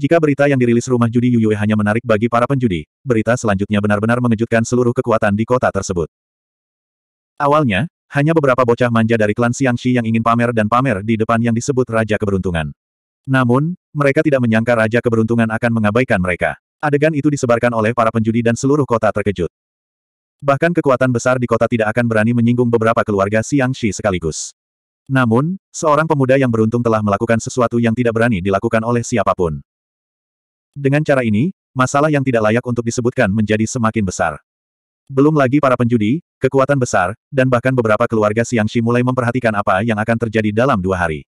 Jika berita yang dirilis rumah judi Yuyue hanya menarik bagi para penjudi, berita selanjutnya benar-benar mengejutkan seluruh kekuatan di kota tersebut. Awalnya, hanya beberapa bocah manja dari klan Shi yang ingin pamer dan pamer di depan yang disebut Raja Keberuntungan. Namun, mereka tidak menyangka Raja Keberuntungan akan mengabaikan mereka. Adegan itu disebarkan oleh para penjudi dan seluruh kota terkejut. Bahkan kekuatan besar di kota tidak akan berani menyinggung beberapa keluarga Siang Shi sekaligus. Namun, seorang pemuda yang beruntung telah melakukan sesuatu yang tidak berani dilakukan oleh siapapun. Dengan cara ini, masalah yang tidak layak untuk disebutkan menjadi semakin besar. Belum lagi para penjudi, kekuatan besar, dan bahkan beberapa keluarga Siang Shi mulai memperhatikan apa yang akan terjadi dalam dua hari.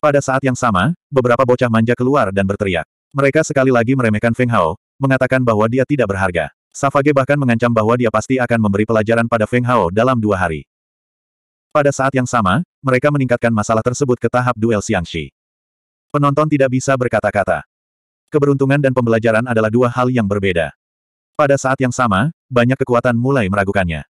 Pada saat yang sama, beberapa bocah manja keluar dan berteriak. Mereka sekali lagi meremehkan Feng Hao, mengatakan bahwa dia tidak berharga. Safage bahkan mengancam bahwa dia pasti akan memberi pelajaran pada Feng Hao dalam dua hari. Pada saat yang sama, mereka meningkatkan masalah tersebut ke tahap duel Siang Shi. Penonton tidak bisa berkata-kata. Keberuntungan dan pembelajaran adalah dua hal yang berbeda. Pada saat yang sama, banyak kekuatan mulai meragukannya.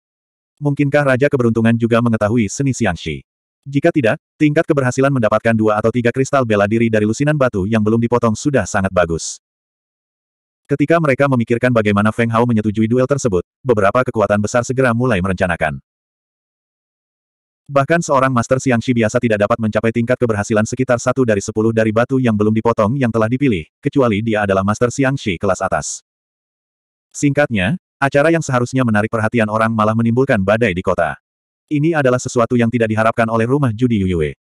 Mungkinkah Raja Keberuntungan juga mengetahui seni Xiangxi? Jika tidak, tingkat keberhasilan mendapatkan dua atau tiga kristal bela diri dari lusinan batu yang belum dipotong sudah sangat bagus. Ketika mereka memikirkan bagaimana Feng Hao menyetujui duel tersebut, beberapa kekuatan besar segera mulai merencanakan. Bahkan seorang Master Shi biasa tidak dapat mencapai tingkat keberhasilan sekitar satu dari sepuluh dari batu yang belum dipotong yang telah dipilih, kecuali dia adalah Master Shi kelas atas. Singkatnya, acara yang seharusnya menarik perhatian orang malah menimbulkan badai di kota. Ini adalah sesuatu yang tidak diharapkan oleh rumah judi Yuyue.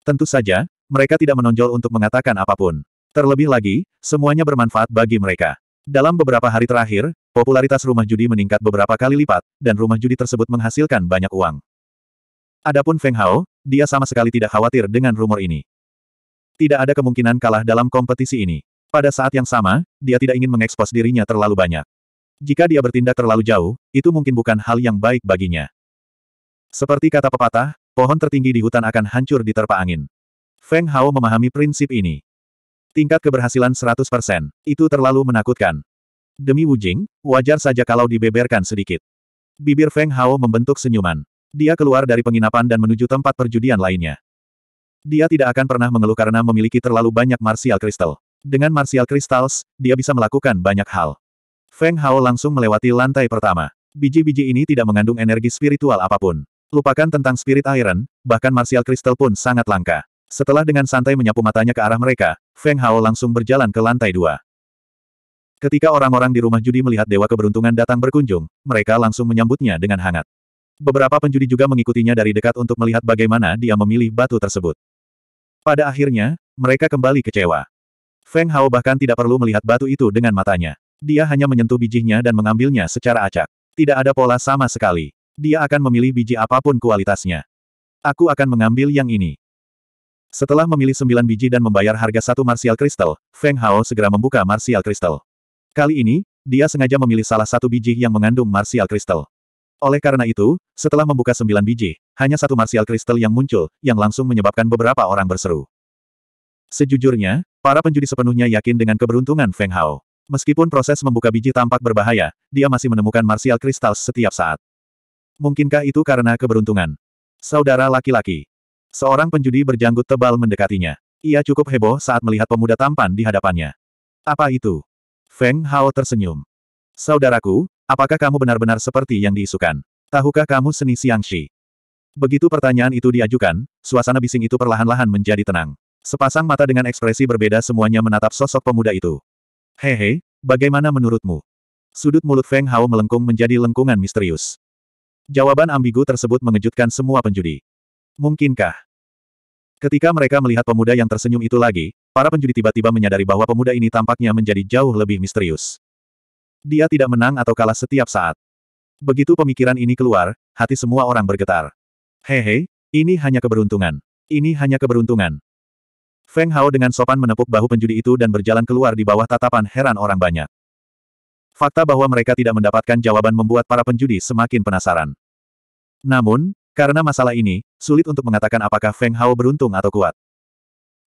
Tentu saja, mereka tidak menonjol untuk mengatakan apapun. Terlebih lagi, semuanya bermanfaat bagi mereka. Dalam beberapa hari terakhir, popularitas rumah judi meningkat beberapa kali lipat, dan rumah judi tersebut menghasilkan banyak uang. Adapun Feng Hao, dia sama sekali tidak khawatir dengan rumor ini. Tidak ada kemungkinan kalah dalam kompetisi ini. Pada saat yang sama, dia tidak ingin mengekspos dirinya terlalu banyak. Jika dia bertindak terlalu jauh, itu mungkin bukan hal yang baik baginya. Seperti kata pepatah, pohon tertinggi di hutan akan hancur diterpa angin. Feng Hao memahami prinsip ini. Tingkat keberhasilan 100%, itu terlalu menakutkan. Demi Wu Jing, wajar saja kalau dibeberkan sedikit. Bibir Feng Hao membentuk senyuman. Dia keluar dari penginapan dan menuju tempat perjudian lainnya. Dia tidak akan pernah mengeluh karena memiliki terlalu banyak martial crystal. Dengan martial crystals, dia bisa melakukan banyak hal. Feng Hao langsung melewati lantai pertama. Biji-biji ini tidak mengandung energi spiritual apapun. Lupakan tentang spirit iron, bahkan martial crystal pun sangat langka. Setelah dengan santai menyapu matanya ke arah mereka, Feng Hao langsung berjalan ke lantai dua. Ketika orang-orang di rumah judi melihat Dewa Keberuntungan datang berkunjung, mereka langsung menyambutnya dengan hangat. Beberapa penjudi juga mengikutinya dari dekat untuk melihat bagaimana dia memilih batu tersebut. Pada akhirnya, mereka kembali kecewa. Feng Hao bahkan tidak perlu melihat batu itu dengan matanya. Dia hanya menyentuh bijinya dan mengambilnya secara acak. Tidak ada pola sama sekali. Dia akan memilih biji apapun kualitasnya. Aku akan mengambil yang ini. Setelah memilih sembilan biji dan membayar harga satu Martial kristal, Feng Hao segera membuka Martial kristal. Kali ini, dia sengaja memilih salah satu biji yang mengandung Martial kristal. Oleh karena itu, setelah membuka sembilan biji, hanya satu martial kristal yang muncul, yang langsung menyebabkan beberapa orang berseru. Sejujurnya, para penjudi sepenuhnya yakin dengan keberuntungan Feng Hao. Meskipun proses membuka biji tampak berbahaya, dia masih menemukan martial kristal setiap saat. Mungkinkah itu karena keberuntungan? Saudara laki-laki. Seorang penjudi berjanggut tebal mendekatinya. Ia cukup heboh saat melihat pemuda tampan di hadapannya. Apa itu? Feng Hao tersenyum. Saudaraku, Apakah kamu benar-benar seperti yang diisukan? Tahukah kamu seni Xiangxi? Begitu pertanyaan itu diajukan, suasana bising itu perlahan-lahan menjadi tenang. Sepasang mata dengan ekspresi berbeda semuanya menatap sosok pemuda itu. Hehe, bagaimana menurutmu? Sudut mulut Feng Hao melengkung menjadi lengkungan misterius. Jawaban ambigu tersebut mengejutkan semua penjudi. Mungkinkah? Ketika mereka melihat pemuda yang tersenyum itu lagi, para penjudi tiba-tiba menyadari bahwa pemuda ini tampaknya menjadi jauh lebih misterius. Dia tidak menang atau kalah setiap saat. Begitu pemikiran ini keluar, hati semua orang bergetar. Hehe, ini hanya keberuntungan. Ini hanya keberuntungan. Feng Hao dengan sopan menepuk bahu penjudi itu dan berjalan keluar di bawah tatapan heran orang banyak. Fakta bahwa mereka tidak mendapatkan jawaban membuat para penjudi semakin penasaran. Namun, karena masalah ini, sulit untuk mengatakan apakah Feng Hao beruntung atau kuat.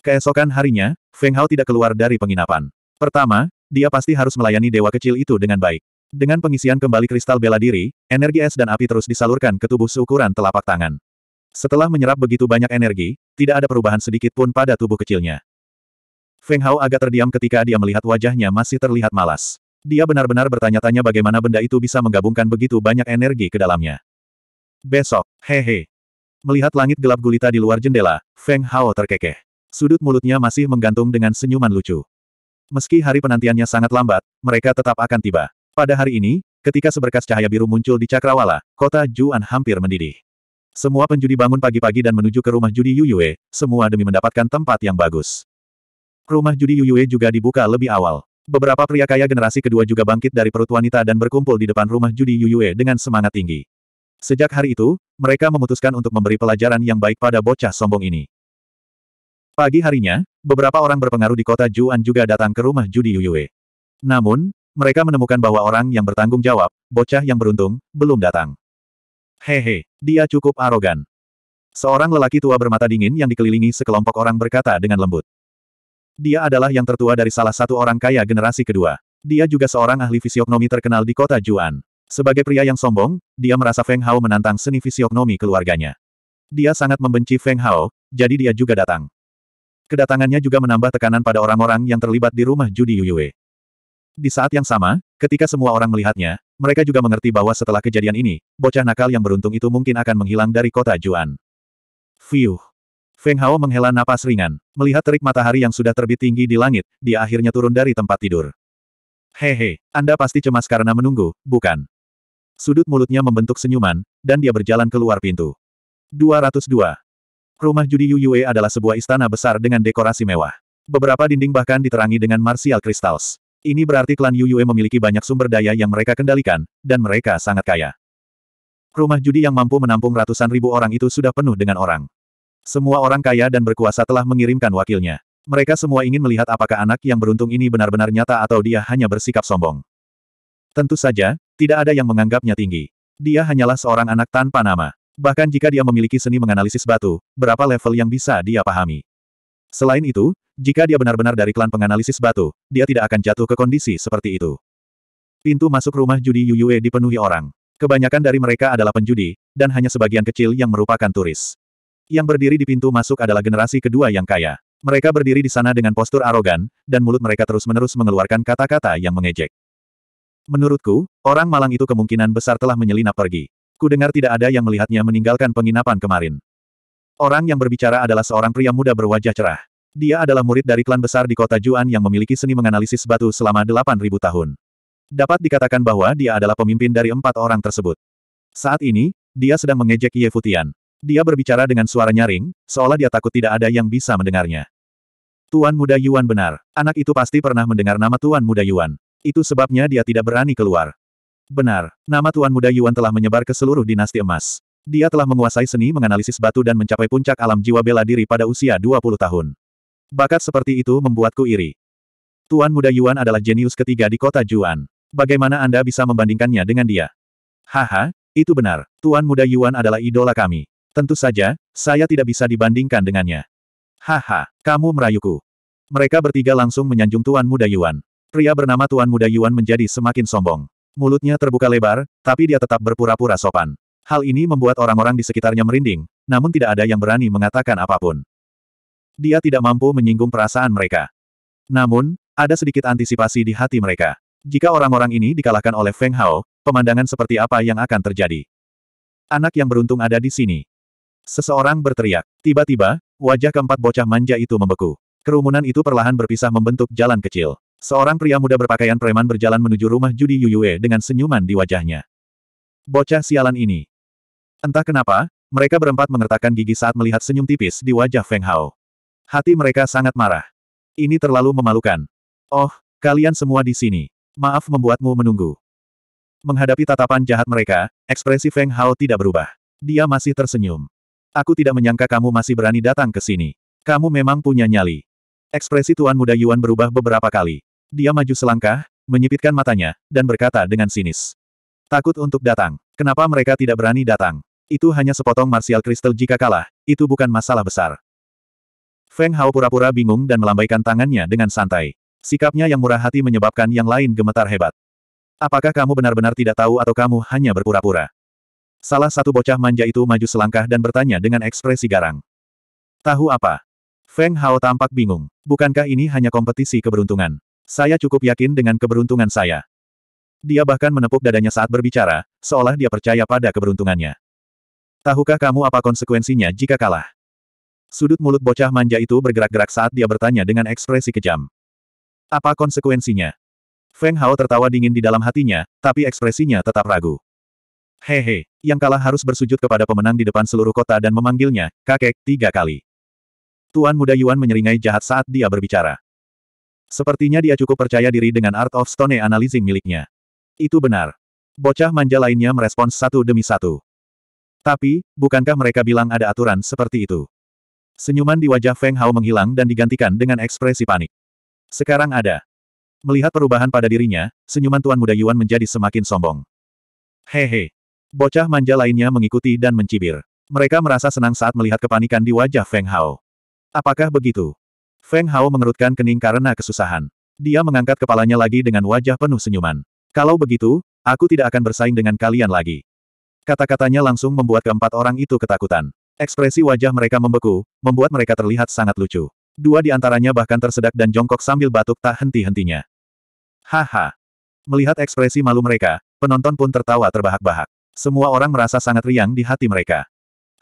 Keesokan harinya, Feng Hao tidak keluar dari penginapan. Pertama, dia pasti harus melayani dewa kecil itu dengan baik. Dengan pengisian kembali kristal bela diri, energi es dan api terus disalurkan ke tubuh seukuran telapak tangan. Setelah menyerap begitu banyak energi, tidak ada perubahan sedikit pun pada tubuh kecilnya. Feng Hao agak terdiam ketika dia melihat wajahnya masih terlihat malas. Dia benar-benar bertanya-tanya bagaimana benda itu bisa menggabungkan begitu banyak energi ke dalamnya. Besok, hehe. Melihat langit gelap gulita di luar jendela, Feng Hao terkekeh. Sudut mulutnya masih menggantung dengan senyuman lucu. Meski hari penantiannya sangat lambat, mereka tetap akan tiba. Pada hari ini, ketika seberkas cahaya biru muncul di Cakrawala, kota Juan hampir mendidih. Semua penjudi bangun pagi-pagi dan menuju ke rumah judi Yuyue, semua demi mendapatkan tempat yang bagus. Rumah judi Yuyue juga dibuka lebih awal. Beberapa pria kaya generasi kedua juga bangkit dari perut wanita dan berkumpul di depan rumah judi Yuyue dengan semangat tinggi. Sejak hari itu, mereka memutuskan untuk memberi pelajaran yang baik pada bocah sombong ini. Pagi harinya, Beberapa orang berpengaruh di kota Juan juga datang ke rumah judi Yuyue. Namun, mereka menemukan bahwa orang yang bertanggung jawab, bocah yang beruntung, belum datang. Hehe, dia cukup arogan. Seorang lelaki tua bermata dingin yang dikelilingi sekelompok orang berkata dengan lembut. Dia adalah yang tertua dari salah satu orang kaya generasi kedua. Dia juga seorang ahli fisiognomi terkenal di kota Juan. Sebagai pria yang sombong, dia merasa Feng Hao menantang seni fisiognomi keluarganya. Dia sangat membenci Feng Hao, jadi dia juga datang. Kedatangannya juga menambah tekanan pada orang-orang yang terlibat di rumah judi Yuyue. Di saat yang sama, ketika semua orang melihatnya, mereka juga mengerti bahwa setelah kejadian ini, bocah nakal yang beruntung itu mungkin akan menghilang dari kota Juan. Fiuh. Feng Hao menghela napas ringan. Melihat terik matahari yang sudah terbit tinggi di langit, dia akhirnya turun dari tempat tidur. Hehe, Anda pasti cemas karena menunggu, bukan? Sudut mulutnya membentuk senyuman, dan dia berjalan keluar pintu. 202. Rumah judi Yu Yue adalah sebuah istana besar dengan dekorasi mewah. Beberapa dinding bahkan diterangi dengan martial crystals. Ini berarti klan Yu Yue memiliki banyak sumber daya yang mereka kendalikan, dan mereka sangat kaya. Rumah judi yang mampu menampung ratusan ribu orang itu sudah penuh dengan orang. Semua orang kaya dan berkuasa telah mengirimkan wakilnya. Mereka semua ingin melihat apakah anak yang beruntung ini benar-benar nyata atau dia hanya bersikap sombong. Tentu saja, tidak ada yang menganggapnya tinggi. Dia hanyalah seorang anak tanpa nama. Bahkan jika dia memiliki seni menganalisis batu, berapa level yang bisa dia pahami? Selain itu, jika dia benar-benar dari klan penganalisis batu, dia tidak akan jatuh ke kondisi seperti itu. Pintu masuk rumah judi Yuyue dipenuhi orang. Kebanyakan dari mereka adalah penjudi, dan hanya sebagian kecil yang merupakan turis. Yang berdiri di pintu masuk adalah generasi kedua yang kaya. Mereka berdiri di sana dengan postur arogan, dan mulut mereka terus-menerus mengeluarkan kata-kata yang mengejek. Menurutku, orang malang itu kemungkinan besar telah menyelinap pergi. Ku dengar tidak ada yang melihatnya meninggalkan penginapan kemarin. Orang yang berbicara adalah seorang pria muda berwajah cerah. Dia adalah murid dari klan besar di kota Juan yang memiliki seni menganalisis batu selama 8.000 tahun. Dapat dikatakan bahwa dia adalah pemimpin dari empat orang tersebut. Saat ini, dia sedang mengejek Ye Futian. Dia berbicara dengan suara nyaring, seolah dia takut tidak ada yang bisa mendengarnya. Tuan Muda Yuan benar. Anak itu pasti pernah mendengar nama Tuan Muda Yuan. Itu sebabnya dia tidak berani keluar. Benar, nama Tuan Muda Yuan telah menyebar ke seluruh dinasti emas. Dia telah menguasai seni menganalisis batu dan mencapai puncak alam jiwa bela diri pada usia 20 tahun. Bakat seperti itu membuatku iri. Tuan Muda Yuan adalah jenius ketiga di kota Juan. Bagaimana Anda bisa membandingkannya dengan dia? Haha, itu benar. Tuan Muda Yuan adalah idola kami. Tentu saja, saya tidak bisa dibandingkan dengannya. Haha, kamu merayuku. Mereka bertiga langsung menyanjung Tuan Muda Yuan. Pria bernama Tuan Muda Yuan menjadi semakin sombong. Mulutnya terbuka lebar, tapi dia tetap berpura-pura sopan. Hal ini membuat orang-orang di sekitarnya merinding, namun tidak ada yang berani mengatakan apapun. Dia tidak mampu menyinggung perasaan mereka. Namun, ada sedikit antisipasi di hati mereka. Jika orang-orang ini dikalahkan oleh Feng Hao, pemandangan seperti apa yang akan terjadi? Anak yang beruntung ada di sini. Seseorang berteriak. Tiba-tiba, wajah keempat bocah manja itu membeku. Kerumunan itu perlahan berpisah membentuk jalan kecil. Seorang pria muda berpakaian preman berjalan menuju rumah judi Yuyue dengan senyuman di wajahnya. Bocah sialan ini. Entah kenapa, mereka berempat mengertakkan gigi saat melihat senyum tipis di wajah Feng Hao. Hati mereka sangat marah. Ini terlalu memalukan. Oh, kalian semua di sini. Maaf membuatmu menunggu. Menghadapi tatapan jahat mereka, ekspresi Feng Hao tidak berubah. Dia masih tersenyum. Aku tidak menyangka kamu masih berani datang ke sini. Kamu memang punya nyali. Ekspresi Tuan Muda Yuan berubah beberapa kali. Dia maju selangkah, menyipitkan matanya, dan berkata dengan sinis. Takut untuk datang. Kenapa mereka tidak berani datang? Itu hanya sepotong martial kristal jika kalah, itu bukan masalah besar. Feng Hao pura-pura bingung dan melambaikan tangannya dengan santai. Sikapnya yang murah hati menyebabkan yang lain gemetar hebat. Apakah kamu benar-benar tidak tahu atau kamu hanya berpura-pura? Salah satu bocah manja itu maju selangkah dan bertanya dengan ekspresi garang. Tahu apa? Feng Hao tampak bingung. Bukankah ini hanya kompetisi keberuntungan? Saya cukup yakin dengan keberuntungan saya. Dia bahkan menepuk dadanya saat berbicara, seolah dia percaya pada keberuntungannya. Tahukah kamu apa konsekuensinya jika kalah? Sudut mulut bocah manja itu bergerak-gerak saat dia bertanya dengan ekspresi kejam. Apa konsekuensinya? Feng Hao tertawa dingin di dalam hatinya, tapi ekspresinya tetap ragu. Hehe, yang kalah harus bersujud kepada pemenang di depan seluruh kota dan memanggilnya, kakek, tiga kali. Tuan muda Yuan menyeringai jahat saat dia berbicara. Sepertinya dia cukup percaya diri dengan Art of Stone Analyzing miliknya. Itu benar. Bocah manja lainnya merespons satu demi satu. Tapi, bukankah mereka bilang ada aturan seperti itu? Senyuman di wajah Feng Hao menghilang dan digantikan dengan ekspresi panik. Sekarang ada. Melihat perubahan pada dirinya, senyuman Tuan Muda Yuan menjadi semakin sombong. Hehe. Bocah manja lainnya mengikuti dan mencibir. Mereka merasa senang saat melihat kepanikan di wajah Feng Hao. Apakah begitu? Feng Hao mengerutkan kening karena kesusahan. Dia mengangkat kepalanya lagi dengan wajah penuh senyuman. Kalau begitu, aku tidak akan bersaing dengan kalian lagi. Kata-katanya langsung membuat keempat orang itu ketakutan. Ekspresi wajah mereka membeku, membuat mereka terlihat sangat lucu. Dua di antaranya bahkan tersedak dan jongkok sambil batuk tak henti-hentinya. Haha. Melihat ekspresi malu mereka, penonton pun tertawa terbahak-bahak. Semua orang merasa sangat riang di hati mereka.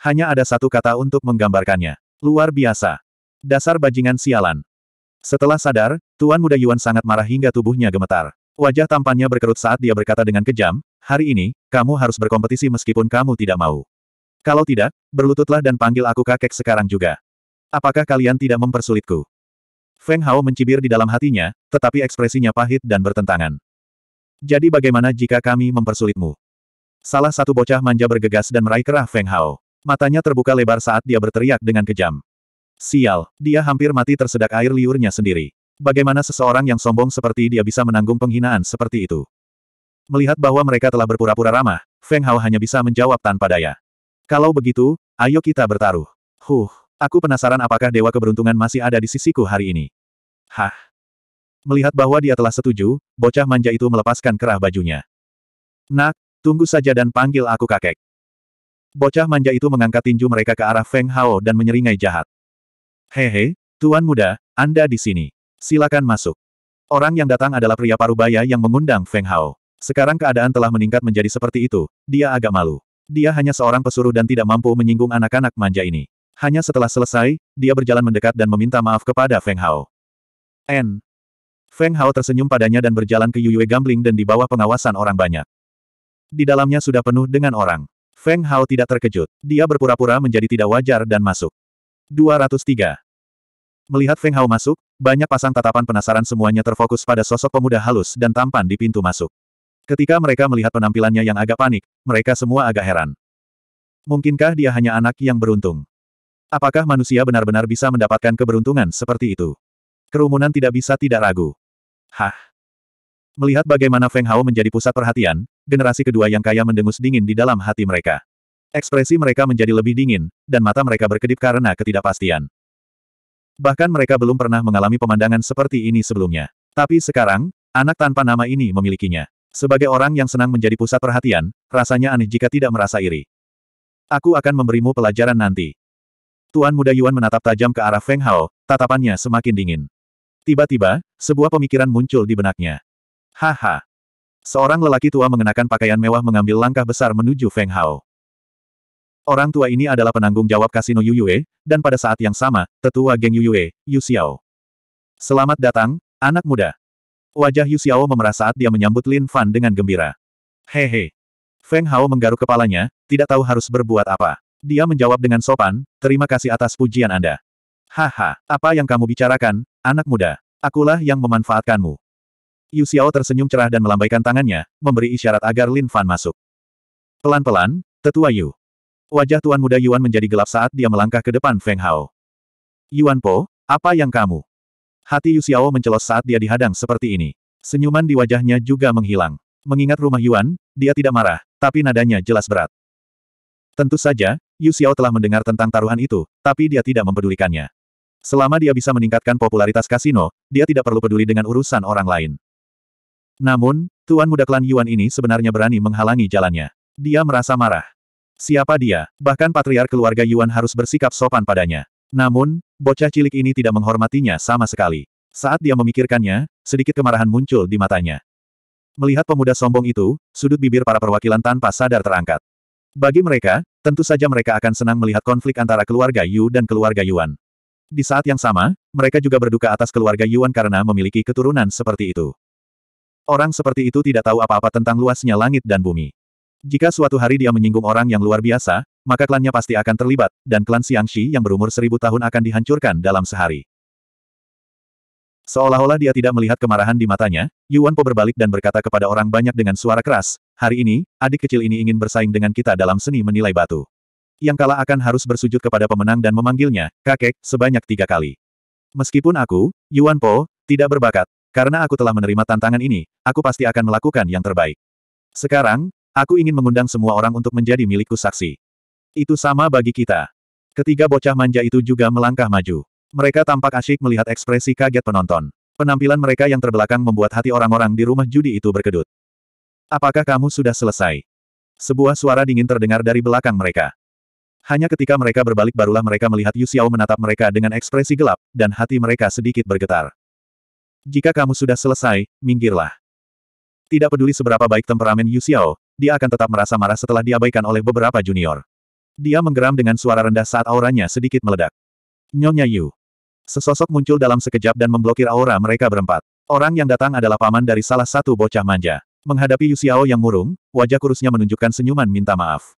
Hanya ada satu kata untuk menggambarkannya. Luar biasa. Dasar bajingan sialan. Setelah sadar, Tuan Muda Yuan sangat marah hingga tubuhnya gemetar. Wajah tampannya berkerut saat dia berkata dengan kejam, hari ini, kamu harus berkompetisi meskipun kamu tidak mau. Kalau tidak, berlututlah dan panggil aku kakek sekarang juga. Apakah kalian tidak mempersulitku? Feng Hao mencibir di dalam hatinya, tetapi ekspresinya pahit dan bertentangan. Jadi bagaimana jika kami mempersulitmu? Salah satu bocah manja bergegas dan meraih kerah Feng Hao. Matanya terbuka lebar saat dia berteriak dengan kejam. Sial, dia hampir mati tersedak air liurnya sendiri. Bagaimana seseorang yang sombong seperti dia bisa menanggung penghinaan seperti itu? Melihat bahwa mereka telah berpura-pura ramah, Feng Hao hanya bisa menjawab tanpa daya. Kalau begitu, ayo kita bertaruh. Huh, aku penasaran apakah Dewa Keberuntungan masih ada di sisiku hari ini. Hah. Melihat bahwa dia telah setuju, bocah manja itu melepaskan kerah bajunya. Nak, tunggu saja dan panggil aku kakek. Bocah manja itu mengangkat tinju mereka ke arah Feng Hao dan menyeringai jahat. Hehe, Tuan Muda, Anda di sini. Silakan masuk. Orang yang datang adalah pria parubaya yang mengundang Feng Hao. Sekarang keadaan telah meningkat menjadi seperti itu, dia agak malu. Dia hanya seorang pesuruh dan tidak mampu menyinggung anak-anak manja ini. Hanya setelah selesai, dia berjalan mendekat dan meminta maaf kepada Feng Hao. N. Feng Hao tersenyum padanya dan berjalan ke Yuyue Gambling dan di bawah pengawasan orang banyak. Di dalamnya sudah penuh dengan orang. Feng Hao tidak terkejut. Dia berpura-pura menjadi tidak wajar dan masuk. 203. Melihat Feng Hao masuk, banyak pasang tatapan penasaran semuanya terfokus pada sosok pemuda halus dan tampan di pintu masuk. Ketika mereka melihat penampilannya yang agak panik, mereka semua agak heran. Mungkinkah dia hanya anak yang beruntung? Apakah manusia benar-benar bisa mendapatkan keberuntungan seperti itu? Kerumunan tidak bisa tidak ragu. Hah? Melihat bagaimana Feng Hao menjadi pusat perhatian, generasi kedua yang kaya mendengus dingin di dalam hati mereka. Ekspresi mereka menjadi lebih dingin, dan mata mereka berkedip karena ketidakpastian. Bahkan mereka belum pernah mengalami pemandangan seperti ini sebelumnya. Tapi sekarang, anak tanpa nama ini memilikinya. Sebagai orang yang senang menjadi pusat perhatian, rasanya aneh jika tidak merasa iri. Aku akan memberimu pelajaran nanti. Tuan muda Yuan menatap tajam ke arah Feng Hao, tatapannya semakin dingin. Tiba-tiba, sebuah pemikiran muncul di benaknya. Haha. Seorang lelaki tua mengenakan pakaian mewah mengambil langkah besar menuju Feng Hao. Orang tua ini adalah penanggung jawab kasino Yuyue, dan pada saat yang sama, tetua geng Yuyue, Yu Xiao. Selamat datang, anak muda. Wajah Yu Xiao memerah saat dia menyambut Lin Fan dengan gembira. Hehe. Feng Hao menggaruk kepalanya, tidak tahu harus berbuat apa. Dia menjawab dengan sopan, terima kasih atas pujian Anda. Haha, apa yang kamu bicarakan, anak muda? Akulah yang memanfaatkanmu. Yu Xiao tersenyum cerah dan melambaikan tangannya, memberi isyarat agar Lin Fan masuk. Pelan-pelan, tetua Yu, Wajah Tuan Muda Yuan menjadi gelap saat dia melangkah ke depan Feng Hao. Yuan Po, apa yang kamu? Hati Yu Xiao mencelos saat dia dihadang seperti ini. Senyuman di wajahnya juga menghilang. Mengingat rumah Yuan, dia tidak marah, tapi nadanya jelas berat. Tentu saja, Yu Xiao telah mendengar tentang taruhan itu, tapi dia tidak mempedulikannya. Selama dia bisa meningkatkan popularitas kasino, dia tidak perlu peduli dengan urusan orang lain. Namun, Tuan Muda Klan Yuan ini sebenarnya berani menghalangi jalannya. Dia merasa marah. Siapa dia? Bahkan patriar keluarga Yuan harus bersikap sopan padanya. Namun, bocah cilik ini tidak menghormatinya sama sekali. Saat dia memikirkannya, sedikit kemarahan muncul di matanya. Melihat pemuda sombong itu, sudut bibir para perwakilan tanpa sadar terangkat. Bagi mereka, tentu saja mereka akan senang melihat konflik antara keluarga Yu dan keluarga Yuan. Di saat yang sama, mereka juga berduka atas keluarga Yuan karena memiliki keturunan seperti itu. Orang seperti itu tidak tahu apa-apa tentang luasnya langit dan bumi. Jika suatu hari dia menyinggung orang yang luar biasa, maka klannya pasti akan terlibat, dan klan Xiangxi yang berumur seribu tahun akan dihancurkan dalam sehari. Seolah-olah dia tidak melihat kemarahan di matanya, Yuan Po berbalik dan berkata kepada orang banyak dengan suara keras, hari ini, adik kecil ini ingin bersaing dengan kita dalam seni menilai batu. Yang kalah akan harus bersujud kepada pemenang dan memanggilnya, kakek, sebanyak tiga kali. Meskipun aku, Yuan Po, tidak berbakat, karena aku telah menerima tantangan ini, aku pasti akan melakukan yang terbaik. Sekarang, Aku ingin mengundang semua orang untuk menjadi milikku saksi. Itu sama bagi kita. Ketiga bocah manja itu juga melangkah maju. Mereka tampak asyik melihat ekspresi kaget penonton. Penampilan mereka yang terbelakang membuat hati orang-orang di rumah judi itu berkedut. Apakah kamu sudah selesai? Sebuah suara dingin terdengar dari belakang mereka. Hanya ketika mereka berbalik barulah mereka melihat Yu Xiao menatap mereka dengan ekspresi gelap, dan hati mereka sedikit bergetar. Jika kamu sudah selesai, minggirlah. Tidak peduli seberapa baik temperamen Yu Xiao, dia akan tetap merasa marah setelah diabaikan oleh beberapa junior. Dia menggeram dengan suara rendah saat auranya sedikit meledak. Nyonya Yu. Sesosok muncul dalam sekejap dan memblokir aura mereka berempat. Orang yang datang adalah paman dari salah satu bocah manja. Menghadapi Yu Xiao yang murung, wajah kurusnya menunjukkan senyuman minta maaf.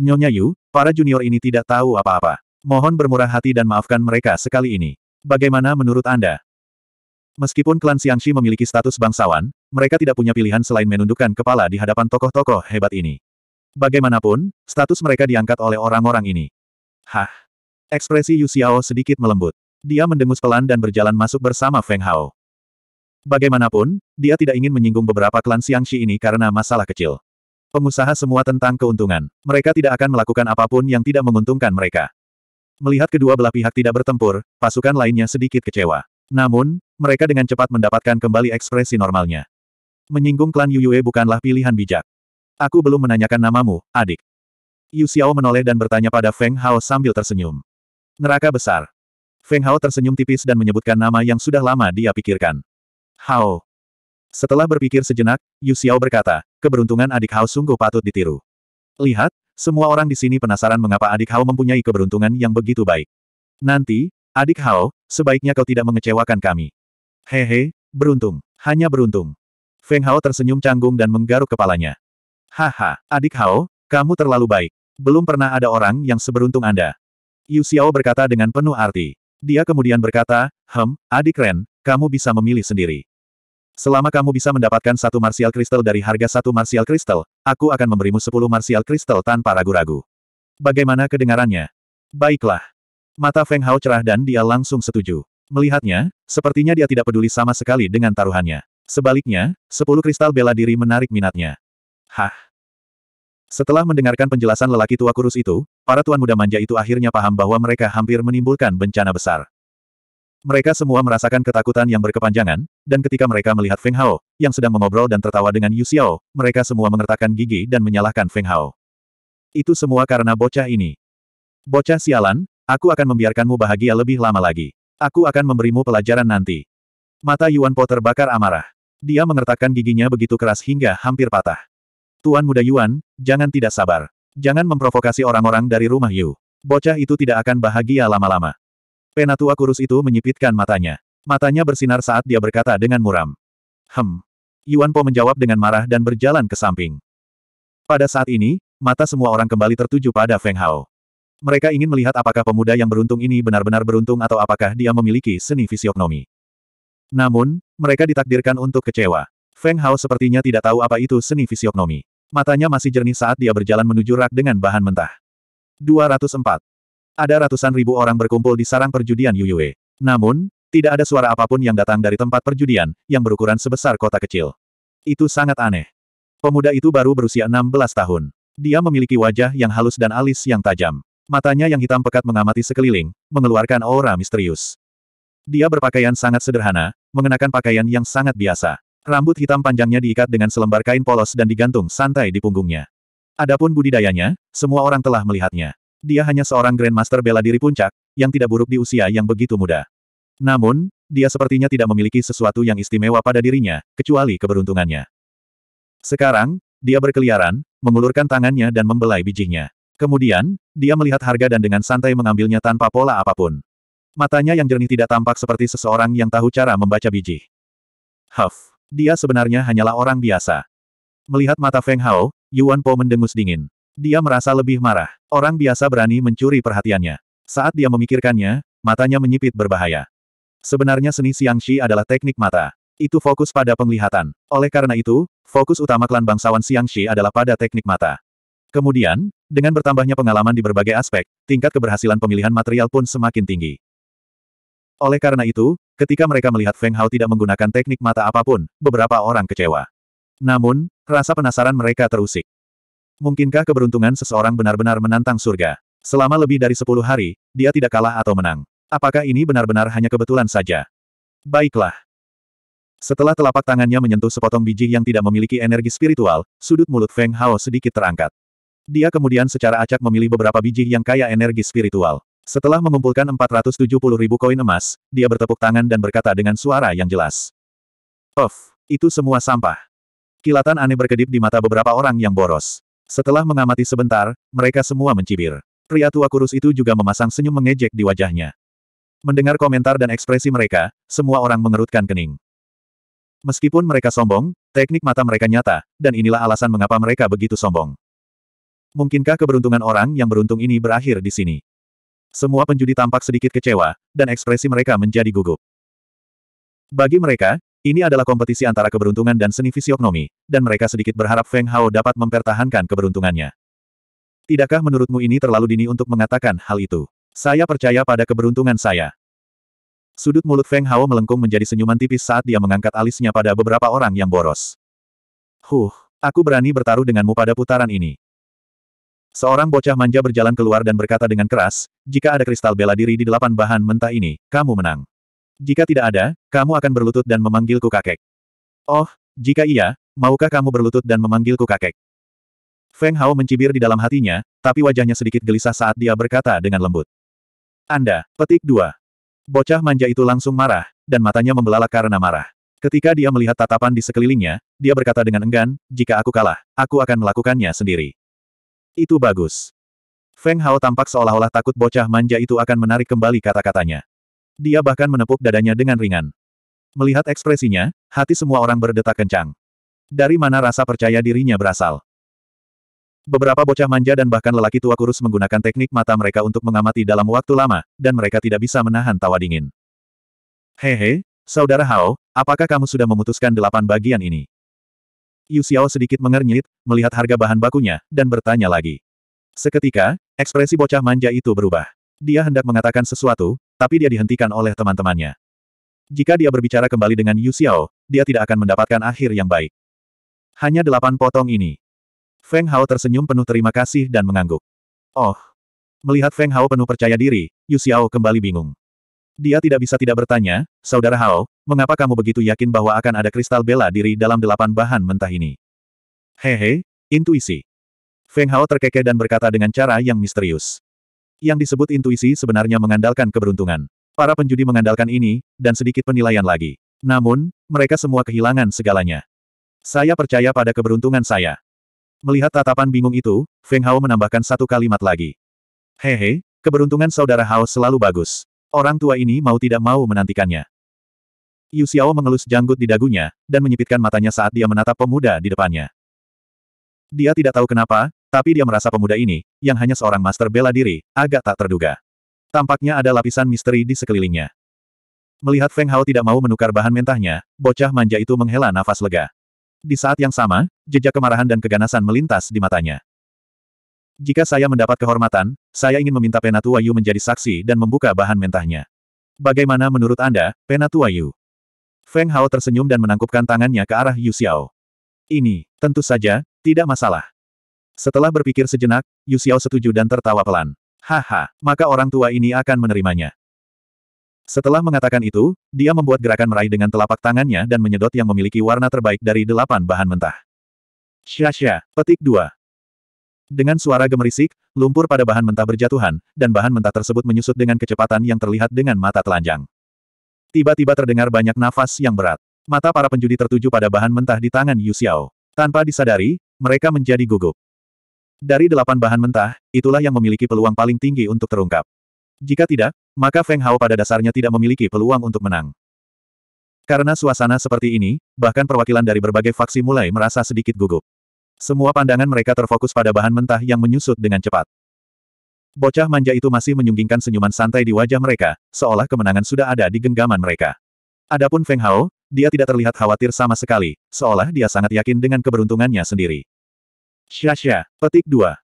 Nyonya Yu, para junior ini tidak tahu apa-apa. Mohon bermurah hati dan maafkan mereka sekali ini. Bagaimana menurut Anda? Meskipun klan Xiangxi memiliki status bangsawan, mereka tidak punya pilihan selain menundukkan kepala di hadapan tokoh-tokoh hebat ini. Bagaimanapun, status mereka diangkat oleh orang-orang ini. Hah? Ekspresi Yu Xiao sedikit melembut. Dia mendengus pelan dan berjalan masuk bersama Feng Hao. Bagaimanapun, dia tidak ingin menyinggung beberapa klan Xiangxi ini karena masalah kecil. Pengusaha semua tentang keuntungan. Mereka tidak akan melakukan apapun yang tidak menguntungkan mereka. Melihat kedua belah pihak tidak bertempur, pasukan lainnya sedikit kecewa. Namun, mereka dengan cepat mendapatkan kembali ekspresi normalnya. Menyinggung klan Yuyue bukanlah pilihan bijak. Aku belum menanyakan namamu, adik. Yu Xiao menoleh dan bertanya pada Feng Hao sambil tersenyum. Neraka besar. Feng Hao tersenyum tipis dan menyebutkan nama yang sudah lama dia pikirkan. Hao. Setelah berpikir sejenak, Yu Xiao berkata, keberuntungan adik Hao sungguh patut ditiru. Lihat, semua orang di sini penasaran mengapa adik Hao mempunyai keberuntungan yang begitu baik. Nanti, adik Hao, sebaiknya kau tidak mengecewakan kami. Hehe, beruntung, hanya beruntung. Feng Hao tersenyum canggung dan menggaruk kepalanya. Haha, adik Hao, kamu terlalu baik. Belum pernah ada orang yang seberuntung Anda. Yu Xiao berkata dengan penuh arti. Dia kemudian berkata, Hem, adik Ren, kamu bisa memilih sendiri. Selama kamu bisa mendapatkan satu martial kristal dari harga satu martial kristal, aku akan memberimu sepuluh martial kristal tanpa ragu-ragu. Bagaimana kedengarannya? Baiklah. Mata Feng Hao cerah dan dia langsung setuju. Melihatnya, sepertinya dia tidak peduli sama sekali dengan taruhannya. Sebaliknya, sepuluh kristal bela diri menarik minatnya. Hah? Setelah mendengarkan penjelasan lelaki tua kurus itu, para tuan muda manja itu akhirnya paham bahwa mereka hampir menimbulkan bencana besar. Mereka semua merasakan ketakutan yang berkepanjangan, dan ketika mereka melihat Feng Hao, yang sedang mengobrol dan tertawa dengan Yu Xiao, mereka semua mengertakkan gigi dan menyalahkan Feng Hao. Itu semua karena bocah ini. Bocah sialan, aku akan membiarkanmu bahagia lebih lama lagi. Aku akan memberimu pelajaran nanti. Mata Yuan Po terbakar amarah. Dia mengertakkan giginya begitu keras hingga hampir patah. Tuan muda Yuan, jangan tidak sabar. Jangan memprovokasi orang-orang dari rumah Yu. Bocah itu tidak akan bahagia lama-lama. Penatua kurus itu menyipitkan matanya. Matanya bersinar saat dia berkata dengan muram. Hem. Yuan Po menjawab dengan marah dan berjalan ke samping. Pada saat ini, mata semua orang kembali tertuju pada Feng Hao. Mereka ingin melihat apakah pemuda yang beruntung ini benar-benar beruntung atau apakah dia memiliki seni fisiognomi. Namun, mereka ditakdirkan untuk kecewa. Feng Hao sepertinya tidak tahu apa itu seni fisiognomi. Matanya masih jernih saat dia berjalan menuju rak dengan bahan mentah. 204. Ada ratusan ribu orang berkumpul di sarang perjudian Yuyue. Namun, tidak ada suara apapun yang datang dari tempat perjudian, yang berukuran sebesar kota kecil. Itu sangat aneh. Pemuda itu baru berusia 16 tahun. Dia memiliki wajah yang halus dan alis yang tajam. Matanya yang hitam pekat mengamati sekeliling, mengeluarkan aura misterius. Dia berpakaian sangat sederhana, mengenakan pakaian yang sangat biasa. Rambut hitam panjangnya diikat dengan selembar kain polos dan digantung santai di punggungnya. Adapun budidayanya, semua orang telah melihatnya. Dia hanya seorang Grandmaster bela diri puncak, yang tidak buruk di usia yang begitu muda. Namun, dia sepertinya tidak memiliki sesuatu yang istimewa pada dirinya, kecuali keberuntungannya. Sekarang, dia berkeliaran, mengulurkan tangannya dan membelai bijinya. Kemudian, dia melihat harga dan dengan santai mengambilnya tanpa pola apapun. Matanya yang jernih tidak tampak seperti seseorang yang tahu cara membaca biji. Huff. Dia sebenarnya hanyalah orang biasa. Melihat mata Feng Hao, Yuan Po mendengus dingin. Dia merasa lebih marah. Orang biasa berani mencuri perhatiannya. Saat dia memikirkannya, matanya menyipit berbahaya. Sebenarnya seni Xiangxi adalah teknik mata. Itu fokus pada penglihatan. Oleh karena itu, fokus utama klan bangsawan Xiangxi adalah pada teknik mata. Kemudian, dengan bertambahnya pengalaman di berbagai aspek, tingkat keberhasilan pemilihan material pun semakin tinggi. Oleh karena itu, ketika mereka melihat Feng Hao tidak menggunakan teknik mata apapun, beberapa orang kecewa. Namun, rasa penasaran mereka terusik. Mungkinkah keberuntungan seseorang benar-benar menantang surga? Selama lebih dari sepuluh hari, dia tidak kalah atau menang. Apakah ini benar-benar hanya kebetulan saja? Baiklah. Setelah telapak tangannya menyentuh sepotong biji yang tidak memiliki energi spiritual, sudut mulut Feng Hao sedikit terangkat. Dia kemudian secara acak memilih beberapa biji yang kaya energi spiritual. Setelah mengumpulkan 470 ribu koin emas, dia bertepuk tangan dan berkata dengan suara yang jelas. Of, itu semua sampah. Kilatan aneh berkedip di mata beberapa orang yang boros. Setelah mengamati sebentar, mereka semua mencibir. Pria tua kurus itu juga memasang senyum mengejek di wajahnya. Mendengar komentar dan ekspresi mereka, semua orang mengerutkan kening. Meskipun mereka sombong, teknik mata mereka nyata, dan inilah alasan mengapa mereka begitu sombong. Mungkinkah keberuntungan orang yang beruntung ini berakhir di sini? Semua penjudi tampak sedikit kecewa, dan ekspresi mereka menjadi gugup. Bagi mereka, ini adalah kompetisi antara keberuntungan dan seni fisiognomi, dan mereka sedikit berharap Feng Hao dapat mempertahankan keberuntungannya. Tidakkah menurutmu ini terlalu dini untuk mengatakan hal itu? Saya percaya pada keberuntungan saya. Sudut mulut Feng Hao melengkung menjadi senyuman tipis saat dia mengangkat alisnya pada beberapa orang yang boros. Huh, aku berani bertaruh denganmu pada putaran ini. Seorang bocah manja berjalan keluar dan berkata dengan keras, jika ada kristal bela diri di delapan bahan mentah ini, kamu menang. Jika tidak ada, kamu akan berlutut dan memanggilku kakek. Oh, jika iya, maukah kamu berlutut dan memanggilku kakek? Feng Hao mencibir di dalam hatinya, tapi wajahnya sedikit gelisah saat dia berkata dengan lembut. Anda, petik dua. Bocah manja itu langsung marah, dan matanya membelalak karena marah. Ketika dia melihat tatapan di sekelilingnya, dia berkata dengan enggan, jika aku kalah, aku akan melakukannya sendiri. Itu bagus. Feng Hao tampak seolah-olah takut bocah manja itu akan menarik kembali kata-katanya. Dia bahkan menepuk dadanya dengan ringan. Melihat ekspresinya, hati semua orang berdetak kencang. Dari mana rasa percaya dirinya berasal? Beberapa bocah manja dan bahkan lelaki tua kurus menggunakan teknik mata mereka untuk mengamati dalam waktu lama, dan mereka tidak bisa menahan tawa dingin. Hehe, saudara Hao, apakah kamu sudah memutuskan delapan bagian ini? Yu Xiao sedikit mengernyit, melihat harga bahan bakunya, dan bertanya lagi. Seketika, ekspresi bocah manja itu berubah. Dia hendak mengatakan sesuatu, tapi dia dihentikan oleh teman-temannya. Jika dia berbicara kembali dengan Yu Xiao, dia tidak akan mendapatkan akhir yang baik. Hanya delapan potong ini. Feng Hao tersenyum penuh terima kasih dan mengangguk. Oh! Melihat Feng Hao penuh percaya diri, Yu Xiao kembali bingung. Dia tidak bisa tidak bertanya, Saudara Hao, Mengapa kamu begitu yakin bahwa akan ada kristal bela diri dalam delapan bahan mentah ini? Hehe, intuisi. Feng Hao terkekeh dan berkata dengan cara yang misterius. Yang disebut intuisi sebenarnya mengandalkan keberuntungan. Para penjudi mengandalkan ini, dan sedikit penilaian lagi. Namun, mereka semua kehilangan segalanya. Saya percaya pada keberuntungan saya. Melihat tatapan bingung itu, Feng Hao menambahkan satu kalimat lagi. Hehe, keberuntungan saudara Hao selalu bagus. Orang tua ini mau tidak mau menantikannya. Yu Xiao mengelus janggut di dagunya, dan menyipitkan matanya saat dia menatap pemuda di depannya. Dia tidak tahu kenapa, tapi dia merasa pemuda ini, yang hanya seorang master bela diri, agak tak terduga. Tampaknya ada lapisan misteri di sekelilingnya. Melihat Feng Hao tidak mau menukar bahan mentahnya, bocah manja itu menghela nafas lega. Di saat yang sama, jejak kemarahan dan keganasan melintas di matanya. Jika saya mendapat kehormatan, saya ingin meminta Penatua Yu menjadi saksi dan membuka bahan mentahnya. Bagaimana menurut Anda, Penatua Yu? Feng Hao tersenyum dan menangkupkan tangannya ke arah Yu Xiao. Ini, tentu saja, tidak masalah. Setelah berpikir sejenak, Yu Xiao setuju dan tertawa pelan. Haha, maka orang tua ini akan menerimanya. Setelah mengatakan itu, dia membuat gerakan meraih dengan telapak tangannya dan menyedot yang memiliki warna terbaik dari delapan bahan mentah. Syasya, petik dua. Dengan suara gemerisik, lumpur pada bahan mentah berjatuhan, dan bahan mentah tersebut menyusut dengan kecepatan yang terlihat dengan mata telanjang. Tiba-tiba terdengar banyak nafas yang berat. Mata para penjudi tertuju pada bahan mentah di tangan Yu Xiao. Tanpa disadari, mereka menjadi gugup. Dari delapan bahan mentah, itulah yang memiliki peluang paling tinggi untuk terungkap. Jika tidak, maka Feng Hao pada dasarnya tidak memiliki peluang untuk menang. Karena suasana seperti ini, bahkan perwakilan dari berbagai faksi mulai merasa sedikit gugup. Semua pandangan mereka terfokus pada bahan mentah yang menyusut dengan cepat. Bocah manja itu masih menyunggingkan senyuman santai di wajah mereka, seolah kemenangan sudah ada di genggaman mereka. Adapun Feng Hao, dia tidak terlihat khawatir sama sekali, seolah dia sangat yakin dengan keberuntungannya sendiri. Syasya, petik dua.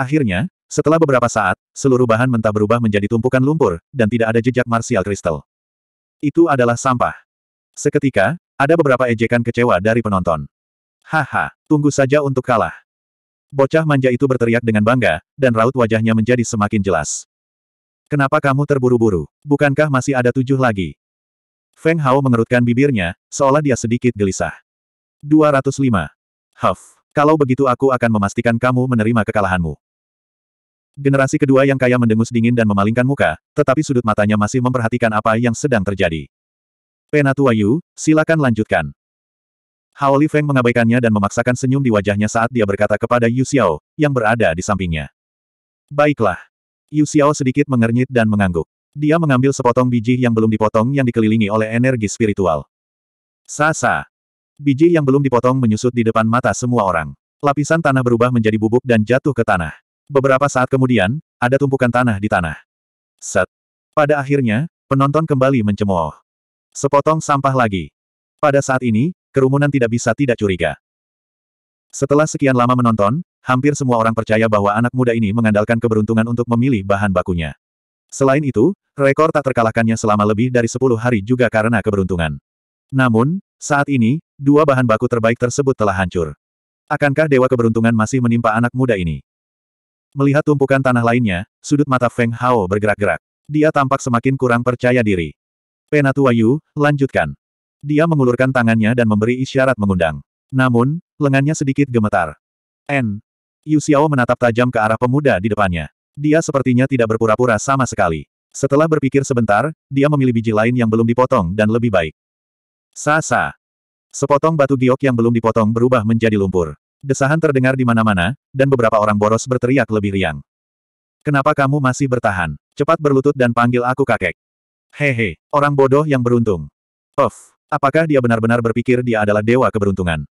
Akhirnya, setelah beberapa saat, seluruh bahan mentah berubah menjadi tumpukan lumpur, dan tidak ada jejak martial kristal. Itu adalah sampah. Seketika, ada beberapa ejekan kecewa dari penonton. Haha, tunggu saja untuk kalah. Bocah manja itu berteriak dengan bangga, dan raut wajahnya menjadi semakin jelas. Kenapa kamu terburu-buru? Bukankah masih ada tujuh lagi? Feng Hao mengerutkan bibirnya, seolah dia sedikit gelisah. 205. Huff, kalau begitu aku akan memastikan kamu menerima kekalahanmu. Generasi kedua yang kaya mendengus dingin dan memalingkan muka, tetapi sudut matanya masih memperhatikan apa yang sedang terjadi. Penatua Yu, silakan lanjutkan. Hao Li Feng mengabaikannya dan memaksakan senyum di wajahnya saat dia berkata kepada Yu Xiao, yang berada di sampingnya. Baiklah. Yu Xiao sedikit mengernyit dan mengangguk. Dia mengambil sepotong biji yang belum dipotong yang dikelilingi oleh energi spiritual. Sasa. Biji yang belum dipotong menyusut di depan mata semua orang. Lapisan tanah berubah menjadi bubuk dan jatuh ke tanah. Beberapa saat kemudian, ada tumpukan tanah di tanah. Set. Pada akhirnya, penonton kembali mencemooh. Sepotong sampah lagi. Pada saat ini, kerumunan tidak bisa tidak curiga. Setelah sekian lama menonton, hampir semua orang percaya bahwa anak muda ini mengandalkan keberuntungan untuk memilih bahan bakunya. Selain itu, rekor tak terkalahkannya selama lebih dari 10 hari juga karena keberuntungan. Namun, saat ini, dua bahan baku terbaik tersebut telah hancur. Akankah Dewa Keberuntungan masih menimpa anak muda ini? Melihat tumpukan tanah lainnya, sudut mata Feng Hao bergerak-gerak. Dia tampak semakin kurang percaya diri. Penatua Yu, lanjutkan. Dia mengulurkan tangannya dan memberi isyarat mengundang. Namun, lengannya sedikit gemetar. N. Yu Xiao menatap tajam ke arah pemuda di depannya. Dia sepertinya tidak berpura-pura sama sekali. Setelah berpikir sebentar, dia memilih biji lain yang belum dipotong dan lebih baik. Sasa. Sepotong batu giok yang belum dipotong berubah menjadi lumpur. Desahan terdengar di mana-mana, dan beberapa orang boros berteriak lebih riang. Kenapa kamu masih bertahan? Cepat berlutut dan panggil aku kakek. Hehe, orang bodoh yang beruntung. Puff. Apakah dia benar-benar berpikir dia adalah dewa keberuntungan?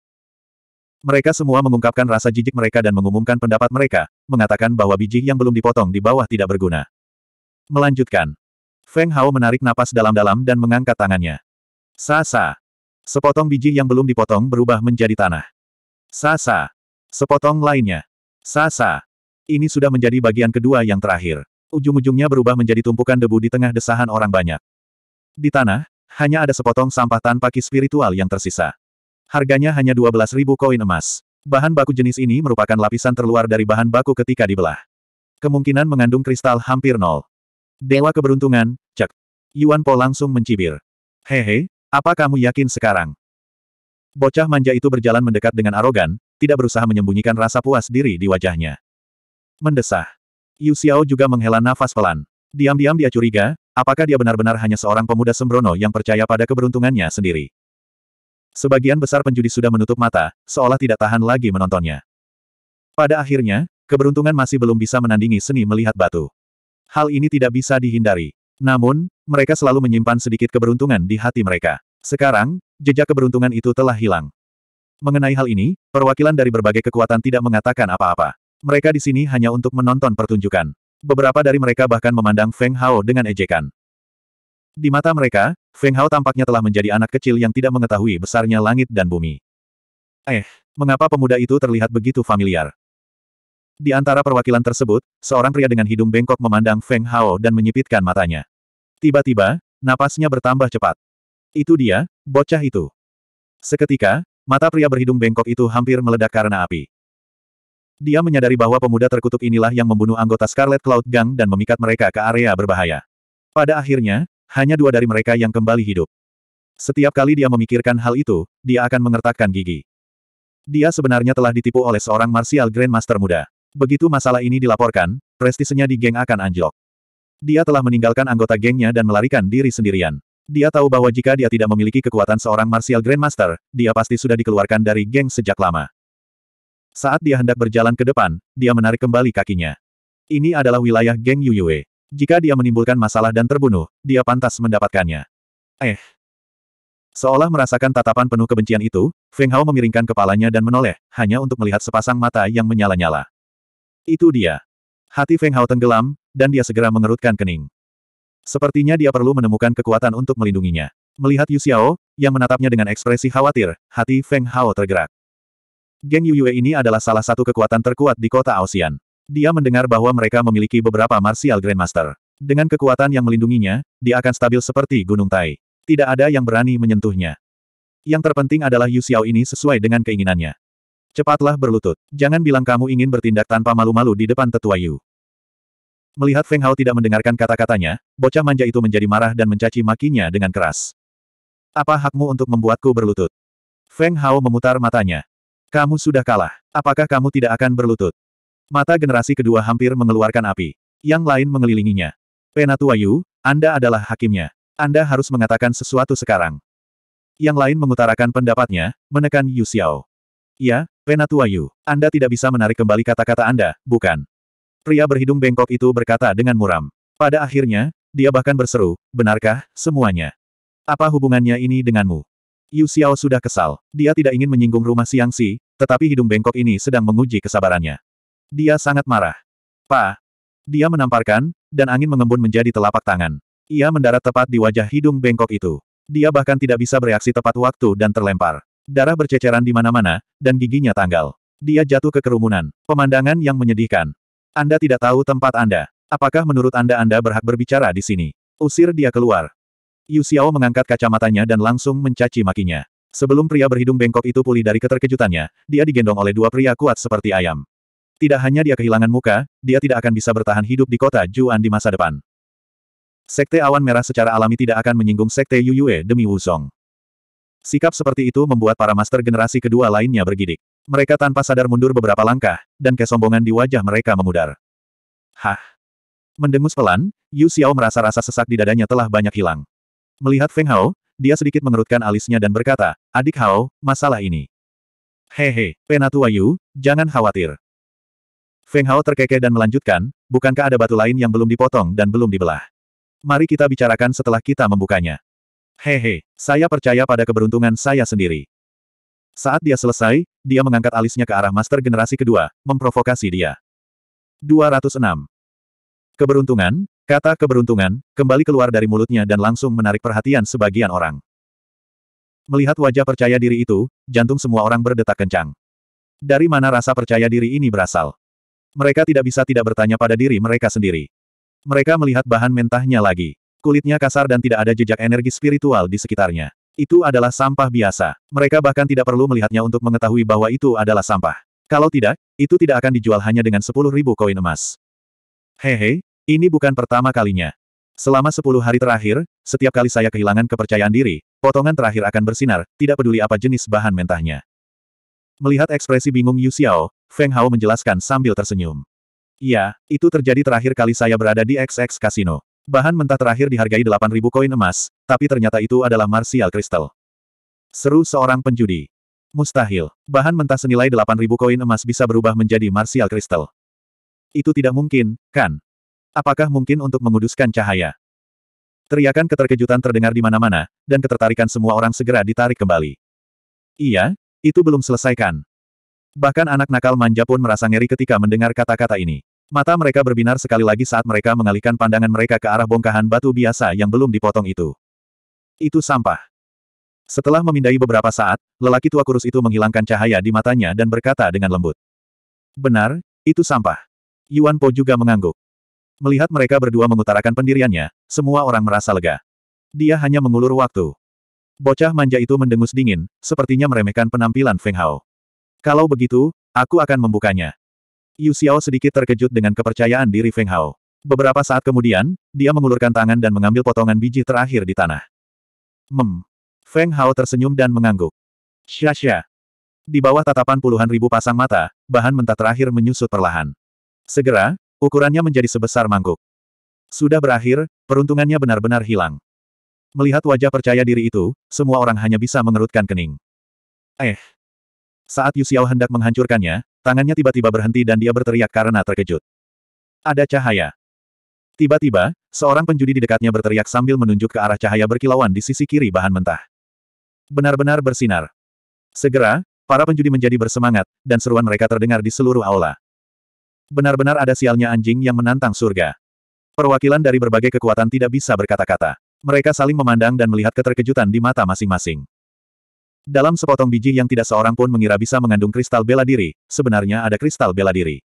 Mereka semua mengungkapkan rasa jijik mereka dan mengumumkan pendapat mereka, mengatakan bahwa biji yang belum dipotong di bawah tidak berguna. Melanjutkan. Feng Hao menarik napas dalam-dalam dan mengangkat tangannya. Sasa, Sepotong biji yang belum dipotong berubah menjadi tanah. Sasa, Sepotong lainnya. Sasa, Ini sudah menjadi bagian kedua yang terakhir. Ujung-ujungnya berubah menjadi tumpukan debu di tengah desahan orang banyak. Di tanah, hanya ada sepotong sampah tanpa ki spiritual yang tersisa. Harganya hanya 12.000 koin emas. Bahan baku jenis ini merupakan lapisan terluar dari bahan baku ketika dibelah. Kemungkinan mengandung kristal hampir nol. Dewa keberuntungan, cek. Yuan Po langsung mencibir. Hehe, apa kamu yakin sekarang? Bocah manja itu berjalan mendekat dengan arogan, tidak berusaha menyembunyikan rasa puas diri di wajahnya. Mendesah. Yu Xiao juga menghela nafas pelan. Diam-diam dia curiga, Apakah dia benar-benar hanya seorang pemuda sembrono yang percaya pada keberuntungannya sendiri? Sebagian besar penjudi sudah menutup mata, seolah tidak tahan lagi menontonnya. Pada akhirnya, keberuntungan masih belum bisa menandingi seni melihat batu. Hal ini tidak bisa dihindari. Namun, mereka selalu menyimpan sedikit keberuntungan di hati mereka. Sekarang, jejak keberuntungan itu telah hilang. Mengenai hal ini, perwakilan dari berbagai kekuatan tidak mengatakan apa-apa. Mereka di sini hanya untuk menonton pertunjukan. Beberapa dari mereka bahkan memandang Feng Hao dengan ejekan. Di mata mereka, Feng Hao tampaknya telah menjadi anak kecil yang tidak mengetahui besarnya langit dan bumi. Eh, mengapa pemuda itu terlihat begitu familiar? Di antara perwakilan tersebut, seorang pria dengan hidung bengkok memandang Feng Hao dan menyipitkan matanya. Tiba-tiba, napasnya bertambah cepat. Itu dia, bocah itu. Seketika, mata pria berhidung bengkok itu hampir meledak karena api. Dia menyadari bahwa pemuda terkutuk inilah yang membunuh anggota Scarlet Cloud Gang dan memikat mereka ke area berbahaya. Pada akhirnya, hanya dua dari mereka yang kembali hidup. Setiap kali dia memikirkan hal itu, dia akan mengertakkan gigi. Dia sebenarnya telah ditipu oleh seorang martial grandmaster muda. Begitu masalah ini dilaporkan, prestisenya di geng akan anjlok. Dia telah meninggalkan anggota gengnya dan melarikan diri sendirian. Dia tahu bahwa jika dia tidak memiliki kekuatan seorang martial grandmaster, dia pasti sudah dikeluarkan dari geng sejak lama. Saat dia hendak berjalan ke depan, dia menarik kembali kakinya. Ini adalah wilayah geng Yuyue. Jika dia menimbulkan masalah dan terbunuh, dia pantas mendapatkannya. Eh. Seolah merasakan tatapan penuh kebencian itu, Feng Hao memiringkan kepalanya dan menoleh, hanya untuk melihat sepasang mata yang menyala-nyala. Itu dia. Hati Feng Hao tenggelam, dan dia segera mengerutkan kening. Sepertinya dia perlu menemukan kekuatan untuk melindunginya. Melihat Yu Xiao, yang menatapnya dengan ekspresi khawatir, hati Feng Hao tergerak. Geng Yue ini adalah salah satu kekuatan terkuat di kota Aosian. Dia mendengar bahwa mereka memiliki beberapa martial grandmaster. Dengan kekuatan yang melindunginya, dia akan stabil seperti gunung tai. Tidak ada yang berani menyentuhnya. Yang terpenting adalah Yu Xiao ini sesuai dengan keinginannya. Cepatlah berlutut. Jangan bilang kamu ingin bertindak tanpa malu-malu di depan tetua Yu. Melihat Feng Hao tidak mendengarkan kata-katanya, bocah manja itu menjadi marah dan mencaci makinya dengan keras. Apa hakmu untuk membuatku berlutut? Feng Hao memutar matanya. Kamu sudah kalah. Apakah kamu tidak akan berlutut? Mata generasi kedua hampir mengeluarkan api. Yang lain mengelilinginya. Penatua Yu, Anda adalah hakimnya. Anda harus mengatakan sesuatu sekarang. Yang lain mengutarakan pendapatnya, menekan Yu Xiao. Ya, Penatua Yu, Anda tidak bisa menarik kembali kata-kata Anda, bukan? Pria berhidung bengkok itu berkata dengan muram. Pada akhirnya, dia bahkan berseru, benarkah, semuanya? Apa hubungannya ini denganmu? Yu Xiao sudah kesal. Dia tidak ingin menyinggung rumah si, tetapi hidung bengkok ini sedang menguji kesabarannya. Dia sangat marah. Pa! Dia menamparkan, dan angin mengembun menjadi telapak tangan. Ia mendarat tepat di wajah hidung bengkok itu. Dia bahkan tidak bisa bereaksi tepat waktu dan terlempar. Darah berceceran di mana-mana, dan giginya tanggal. Dia jatuh ke kerumunan. Pemandangan yang menyedihkan. Anda tidak tahu tempat Anda. Apakah menurut Anda Anda berhak berbicara di sini? Usir dia keluar. Yu Xiao mengangkat kacamatanya dan langsung mencaci makinya. Sebelum pria berhidung bengkok itu pulih dari keterkejutannya, dia digendong oleh dua pria kuat seperti ayam. Tidak hanya dia kehilangan muka, dia tidak akan bisa bertahan hidup di kota Juan di masa depan. Sekte Awan Merah secara alami tidak akan menyinggung Sekte Yu Yue demi Wu Song. Sikap seperti itu membuat para master generasi kedua lainnya bergidik. Mereka tanpa sadar mundur beberapa langkah, dan kesombongan di wajah mereka memudar. Hah! Mendengus pelan, Yu Xiao merasa rasa sesak di dadanya telah banyak hilang. Melihat Feng Hao, dia sedikit mengerutkan alisnya dan berkata, Adik Hao, masalah ini. Hehe, Penatua Yu, jangan khawatir. Feng Hao terkekeh dan melanjutkan, bukankah ada batu lain yang belum dipotong dan belum dibelah? Mari kita bicarakan setelah kita membukanya. Hehe, saya percaya pada keberuntungan saya sendiri. Saat dia selesai, dia mengangkat alisnya ke arah master generasi kedua, memprovokasi dia. 206. Keberuntungan, Kata keberuntungan, kembali keluar dari mulutnya dan langsung menarik perhatian sebagian orang. Melihat wajah percaya diri itu, jantung semua orang berdetak kencang. Dari mana rasa percaya diri ini berasal? Mereka tidak bisa tidak bertanya pada diri mereka sendiri. Mereka melihat bahan mentahnya lagi. Kulitnya kasar dan tidak ada jejak energi spiritual di sekitarnya. Itu adalah sampah biasa. Mereka bahkan tidak perlu melihatnya untuk mengetahui bahwa itu adalah sampah. Kalau tidak, itu tidak akan dijual hanya dengan sepuluh ribu koin emas. Hehe, ini bukan pertama kalinya. Selama sepuluh hari terakhir, setiap kali saya kehilangan kepercayaan diri, potongan terakhir akan bersinar, tidak peduli apa jenis bahan mentahnya. Melihat ekspresi bingung Yu Xiao, Feng Hao menjelaskan sambil tersenyum. Ya, itu terjadi terakhir kali saya berada di XX Casino. Bahan mentah terakhir dihargai 8.000 koin emas, tapi ternyata itu adalah martial crystal. Seru seorang penjudi. Mustahil. Bahan mentah senilai 8.000 koin emas bisa berubah menjadi martial crystal. Itu tidak mungkin, kan? Apakah mungkin untuk menguduskan cahaya? Teriakan keterkejutan terdengar di mana-mana, dan ketertarikan semua orang segera ditarik kembali. Iya, itu belum selesaikan. Bahkan anak nakal manja pun merasa ngeri ketika mendengar kata-kata ini. Mata mereka berbinar sekali lagi saat mereka mengalihkan pandangan mereka ke arah bongkahan batu biasa yang belum dipotong itu. Itu sampah. Setelah memindai beberapa saat, lelaki tua kurus itu menghilangkan cahaya di matanya dan berkata dengan lembut. Benar, itu sampah. Yuan Po juga mengangguk. Melihat mereka berdua mengutarakan pendiriannya, semua orang merasa lega. Dia hanya mengulur waktu. Bocah manja itu mendengus dingin, sepertinya meremehkan penampilan Feng Hao. Kalau begitu, aku akan membukanya. Yu Xiao sedikit terkejut dengan kepercayaan diri Feng Hao. Beberapa saat kemudian, dia mengulurkan tangan dan mengambil potongan biji terakhir di tanah. Mem. Feng Hao tersenyum dan mengangguk. Sya-sya. Di bawah tatapan puluhan ribu pasang mata, bahan mentah terakhir menyusut perlahan. Segera, Ukurannya menjadi sebesar mangkuk. Sudah berakhir, peruntungannya benar-benar hilang. Melihat wajah percaya diri itu, semua orang hanya bisa mengerutkan kening. Eh. Saat Yusiao hendak menghancurkannya, tangannya tiba-tiba berhenti dan dia berteriak karena terkejut. Ada cahaya. Tiba-tiba, seorang penjudi di dekatnya berteriak sambil menunjuk ke arah cahaya berkilauan di sisi kiri bahan mentah. Benar-benar bersinar. Segera, para penjudi menjadi bersemangat, dan seruan mereka terdengar di seluruh aula. Benar-benar ada sialnya anjing yang menantang surga. Perwakilan dari berbagai kekuatan tidak bisa berkata-kata. Mereka saling memandang dan melihat keterkejutan di mata masing-masing. Dalam sepotong biji yang tidak seorang pun mengira bisa mengandung kristal bela diri, sebenarnya ada kristal bela diri.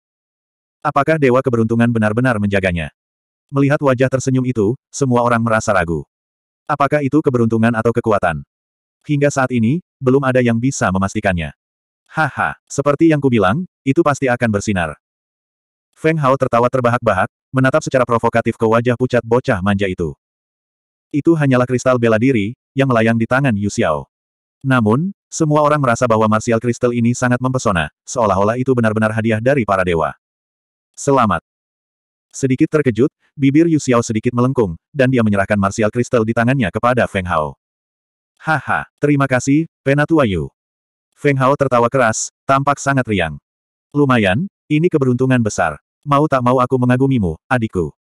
Apakah Dewa Keberuntungan benar-benar menjaganya? Melihat wajah tersenyum itu, semua orang merasa ragu. Apakah itu keberuntungan atau kekuatan? Hingga saat ini, belum ada yang bisa memastikannya. Haha, seperti yang kubilang, itu pasti akan bersinar. Feng Hao tertawa terbahak-bahak, menatap secara provokatif ke wajah pucat bocah manja itu. Itu hanyalah kristal bela diri, yang melayang di tangan Yu Xiao. Namun, semua orang merasa bahwa martial kristal ini sangat mempesona, seolah-olah itu benar-benar hadiah dari para dewa. Selamat. Sedikit terkejut, bibir Yu Xiao sedikit melengkung, dan dia menyerahkan martial kristal di tangannya kepada Feng Hao. Haha, terima kasih, Penatua Yu. Feng Hao tertawa keras, tampak sangat riang. Lumayan, ini keberuntungan besar. Mau tak mau aku mengagumimu, adikku.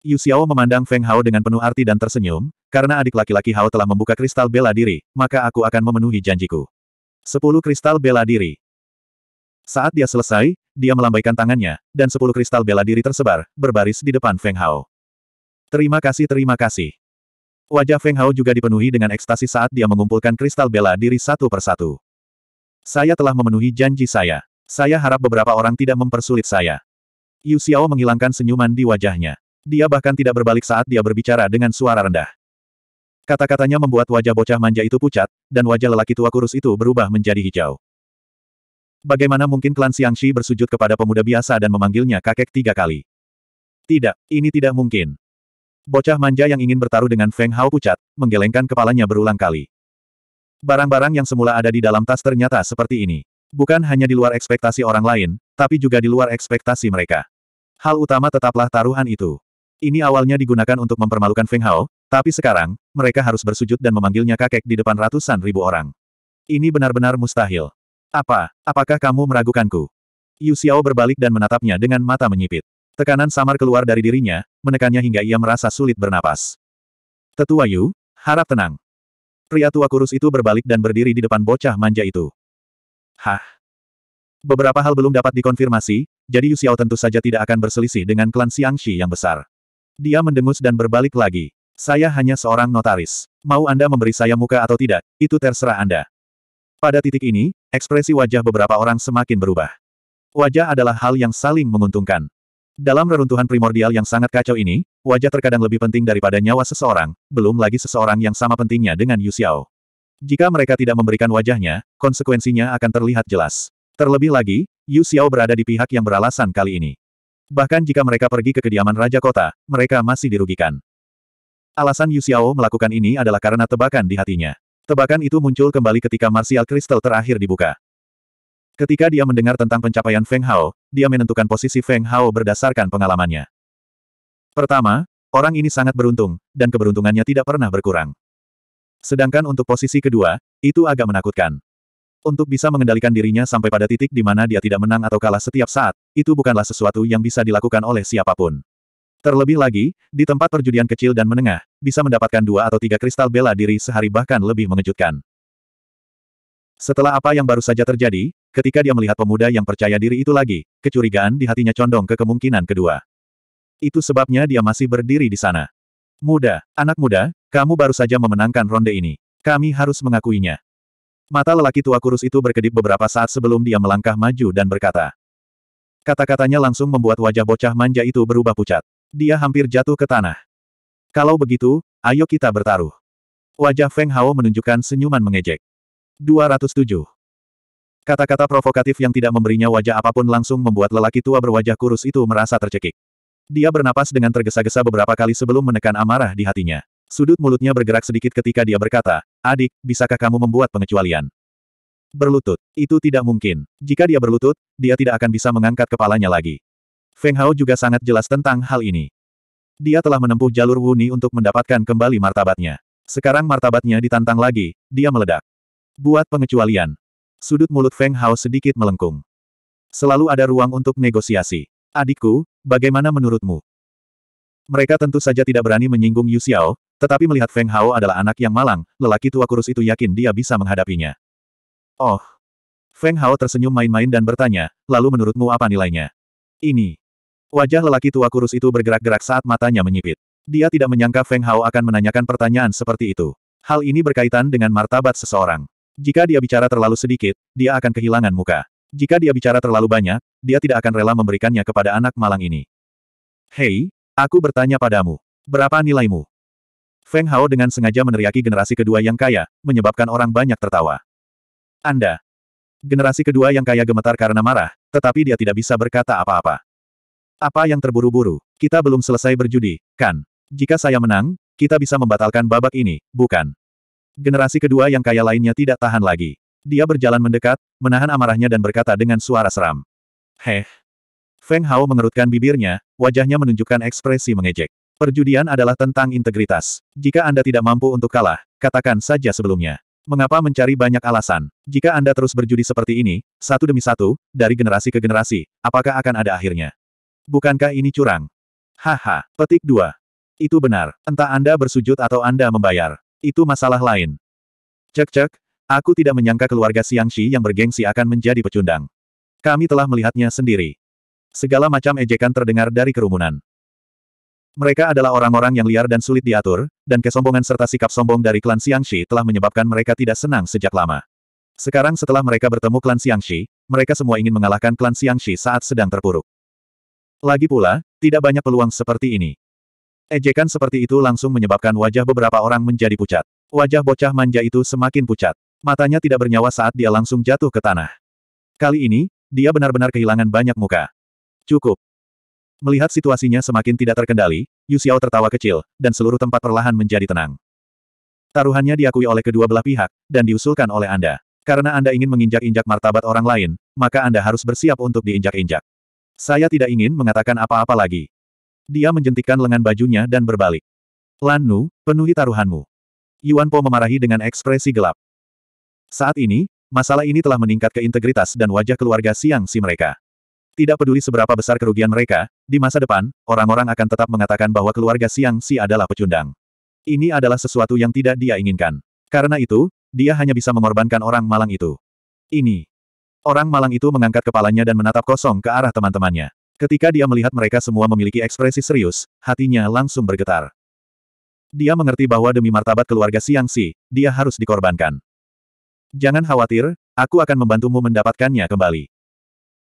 Yu Xiao memandang Feng Hao dengan penuh arti dan tersenyum, karena adik laki-laki Hao telah membuka kristal bela diri, maka aku akan memenuhi janjiku. Sepuluh kristal bela diri. Saat dia selesai, dia melambaikan tangannya, dan sepuluh kristal bela diri tersebar, berbaris di depan Feng Hao. Terima kasih terima kasih. Wajah Feng Hao juga dipenuhi dengan ekstasi saat dia mengumpulkan kristal bela diri satu persatu. Saya telah memenuhi janji saya. Saya harap beberapa orang tidak mempersulit saya. Yu Xiao menghilangkan senyuman di wajahnya. Dia bahkan tidak berbalik saat dia berbicara dengan suara rendah. Kata-katanya membuat wajah bocah manja itu pucat, dan wajah lelaki tua kurus itu berubah menjadi hijau. Bagaimana mungkin klan Xiangxi bersujud kepada pemuda biasa dan memanggilnya kakek tiga kali? Tidak, ini tidak mungkin. Bocah manja yang ingin bertaruh dengan Feng Hao pucat, menggelengkan kepalanya berulang kali. Barang-barang yang semula ada di dalam tas ternyata seperti ini. Bukan hanya di luar ekspektasi orang lain, tapi juga di luar ekspektasi mereka. Hal utama tetaplah taruhan itu. Ini awalnya digunakan untuk mempermalukan Feng Hao, tapi sekarang, mereka harus bersujud dan memanggilnya kakek di depan ratusan ribu orang. Ini benar-benar mustahil. Apa, apakah kamu meragukanku? Yu Xiao berbalik dan menatapnya dengan mata menyipit. Tekanan samar keluar dari dirinya, menekannya hingga ia merasa sulit bernapas. Tetua Yu, harap tenang. Pria tua kurus itu berbalik dan berdiri di depan bocah manja itu. Hah? Beberapa hal belum dapat dikonfirmasi, jadi Yu Xiao tentu saja tidak akan berselisih dengan klan Xiangxi yang besar. Dia mendengus dan berbalik lagi. Saya hanya seorang notaris. Mau Anda memberi saya muka atau tidak, itu terserah Anda. Pada titik ini, ekspresi wajah beberapa orang semakin berubah. Wajah adalah hal yang saling menguntungkan. Dalam reruntuhan primordial yang sangat kacau ini, wajah terkadang lebih penting daripada nyawa seseorang, belum lagi seseorang yang sama pentingnya dengan Yu Xiao. Jika mereka tidak memberikan wajahnya, konsekuensinya akan terlihat jelas. Terlebih lagi, Yu Xiao berada di pihak yang beralasan kali ini. Bahkan jika mereka pergi ke kediaman Raja Kota, mereka masih dirugikan. Alasan Yu Xiao melakukan ini adalah karena tebakan di hatinya. Tebakan itu muncul kembali ketika Martial Crystal terakhir dibuka. Ketika dia mendengar tentang pencapaian Feng Hao, dia menentukan posisi Feng Hao berdasarkan pengalamannya. Pertama, orang ini sangat beruntung, dan keberuntungannya tidak pernah berkurang. Sedangkan untuk posisi kedua, itu agak menakutkan. Untuk bisa mengendalikan dirinya sampai pada titik di mana dia tidak menang atau kalah setiap saat, itu bukanlah sesuatu yang bisa dilakukan oleh siapapun. Terlebih lagi, di tempat perjudian kecil dan menengah, bisa mendapatkan dua atau tiga kristal bela diri sehari bahkan lebih mengejutkan. Setelah apa yang baru saja terjadi, ketika dia melihat pemuda yang percaya diri itu lagi, kecurigaan di hatinya condong ke kemungkinan kedua. Itu sebabnya dia masih berdiri di sana. Muda, anak muda, kamu baru saja memenangkan ronde ini. Kami harus mengakuinya. Mata lelaki tua kurus itu berkedip beberapa saat sebelum dia melangkah maju dan berkata. Kata-katanya langsung membuat wajah bocah manja itu berubah pucat. Dia hampir jatuh ke tanah. Kalau begitu, ayo kita bertaruh. Wajah Feng Hao menunjukkan senyuman mengejek. 207. Kata-kata provokatif yang tidak memberinya wajah apapun langsung membuat lelaki tua berwajah kurus itu merasa tercekik. Dia bernapas dengan tergesa-gesa beberapa kali sebelum menekan amarah di hatinya. Sudut mulutnya bergerak sedikit ketika dia berkata, Adik, bisakah kamu membuat pengecualian? Berlutut. Itu tidak mungkin. Jika dia berlutut, dia tidak akan bisa mengangkat kepalanya lagi. Feng Hao juga sangat jelas tentang hal ini. Dia telah menempuh jalur Wuni untuk mendapatkan kembali martabatnya. Sekarang martabatnya ditantang lagi, dia meledak. Buat pengecualian. Sudut mulut Feng Hao sedikit melengkung. Selalu ada ruang untuk negosiasi. Adikku, bagaimana menurutmu? Mereka tentu saja tidak berani menyinggung Yu Xiao, tetapi melihat Feng Hao adalah anak yang malang, lelaki tua kurus itu yakin dia bisa menghadapinya. Oh. Feng Hao tersenyum main-main dan bertanya, lalu menurutmu apa nilainya? Ini. Wajah lelaki tua kurus itu bergerak-gerak saat matanya menyipit. Dia tidak menyangka Feng Hao akan menanyakan pertanyaan seperti itu. Hal ini berkaitan dengan martabat seseorang. Jika dia bicara terlalu sedikit, dia akan kehilangan muka. Jika dia bicara terlalu banyak, dia tidak akan rela memberikannya kepada anak malang ini. Hei, aku bertanya padamu. Berapa nilaimu? Feng Hao dengan sengaja meneriaki generasi kedua yang kaya, menyebabkan orang banyak tertawa. Anda. Generasi kedua yang kaya gemetar karena marah, tetapi dia tidak bisa berkata apa-apa. Apa yang terburu-buru? Kita belum selesai berjudi, kan? Jika saya menang, kita bisa membatalkan babak ini, bukan? Generasi kedua yang kaya lainnya tidak tahan lagi. Dia berjalan mendekat, menahan amarahnya dan berkata dengan suara seram. Heh. Feng Hao mengerutkan bibirnya, wajahnya menunjukkan ekspresi mengejek. Perjudian adalah tentang integritas. Jika Anda tidak mampu untuk kalah, katakan saja sebelumnya. Mengapa mencari banyak alasan? Jika Anda terus berjudi seperti ini, satu demi satu, dari generasi ke generasi, apakah akan ada akhirnya? Bukankah ini curang? Haha, petik dua. Itu benar. Entah Anda bersujud atau Anda membayar. Itu masalah lain. Cek-cek, aku tidak menyangka keluarga Siang Xiangxi yang bergengsi akan menjadi pecundang. Kami telah melihatnya sendiri. Segala macam ejekan terdengar dari kerumunan. Mereka adalah orang-orang yang liar dan sulit diatur, dan kesombongan serta sikap sombong dari klan Xiangxi telah menyebabkan mereka tidak senang sejak lama. Sekarang setelah mereka bertemu klan Xiangxi, mereka semua ingin mengalahkan klan Xiangxi saat sedang terpuruk. Lagi pula, tidak banyak peluang seperti ini. Ejekan seperti itu langsung menyebabkan wajah beberapa orang menjadi pucat. Wajah bocah manja itu semakin pucat. Matanya tidak bernyawa saat dia langsung jatuh ke tanah. Kali ini, dia benar-benar kehilangan banyak muka. Cukup. Melihat situasinya semakin tidak terkendali, Yu Xiao tertawa kecil, dan seluruh tempat perlahan menjadi tenang. Taruhannya diakui oleh kedua belah pihak, dan diusulkan oleh Anda. Karena Anda ingin menginjak-injak martabat orang lain, maka Anda harus bersiap untuk diinjak-injak. Saya tidak ingin mengatakan apa-apa lagi. Dia menjentikan lengan bajunya dan berbalik. Lan Nu, penuhi taruhanmu. Yuan Po memarahi dengan ekspresi gelap. Saat ini, masalah ini telah meningkat ke integritas dan wajah keluarga Siang Si mereka. Tidak peduli seberapa besar kerugian mereka, di masa depan, orang-orang akan tetap mengatakan bahwa keluarga Siang Si adalah pecundang. Ini adalah sesuatu yang tidak dia inginkan. Karena itu, dia hanya bisa mengorbankan orang malang itu. Ini. Orang malang itu mengangkat kepalanya dan menatap kosong ke arah teman-temannya. Ketika dia melihat mereka semua memiliki ekspresi serius, hatinya langsung bergetar. Dia mengerti bahwa demi martabat keluarga Siang Si, dia harus dikorbankan. Jangan khawatir, aku akan membantumu mendapatkannya kembali.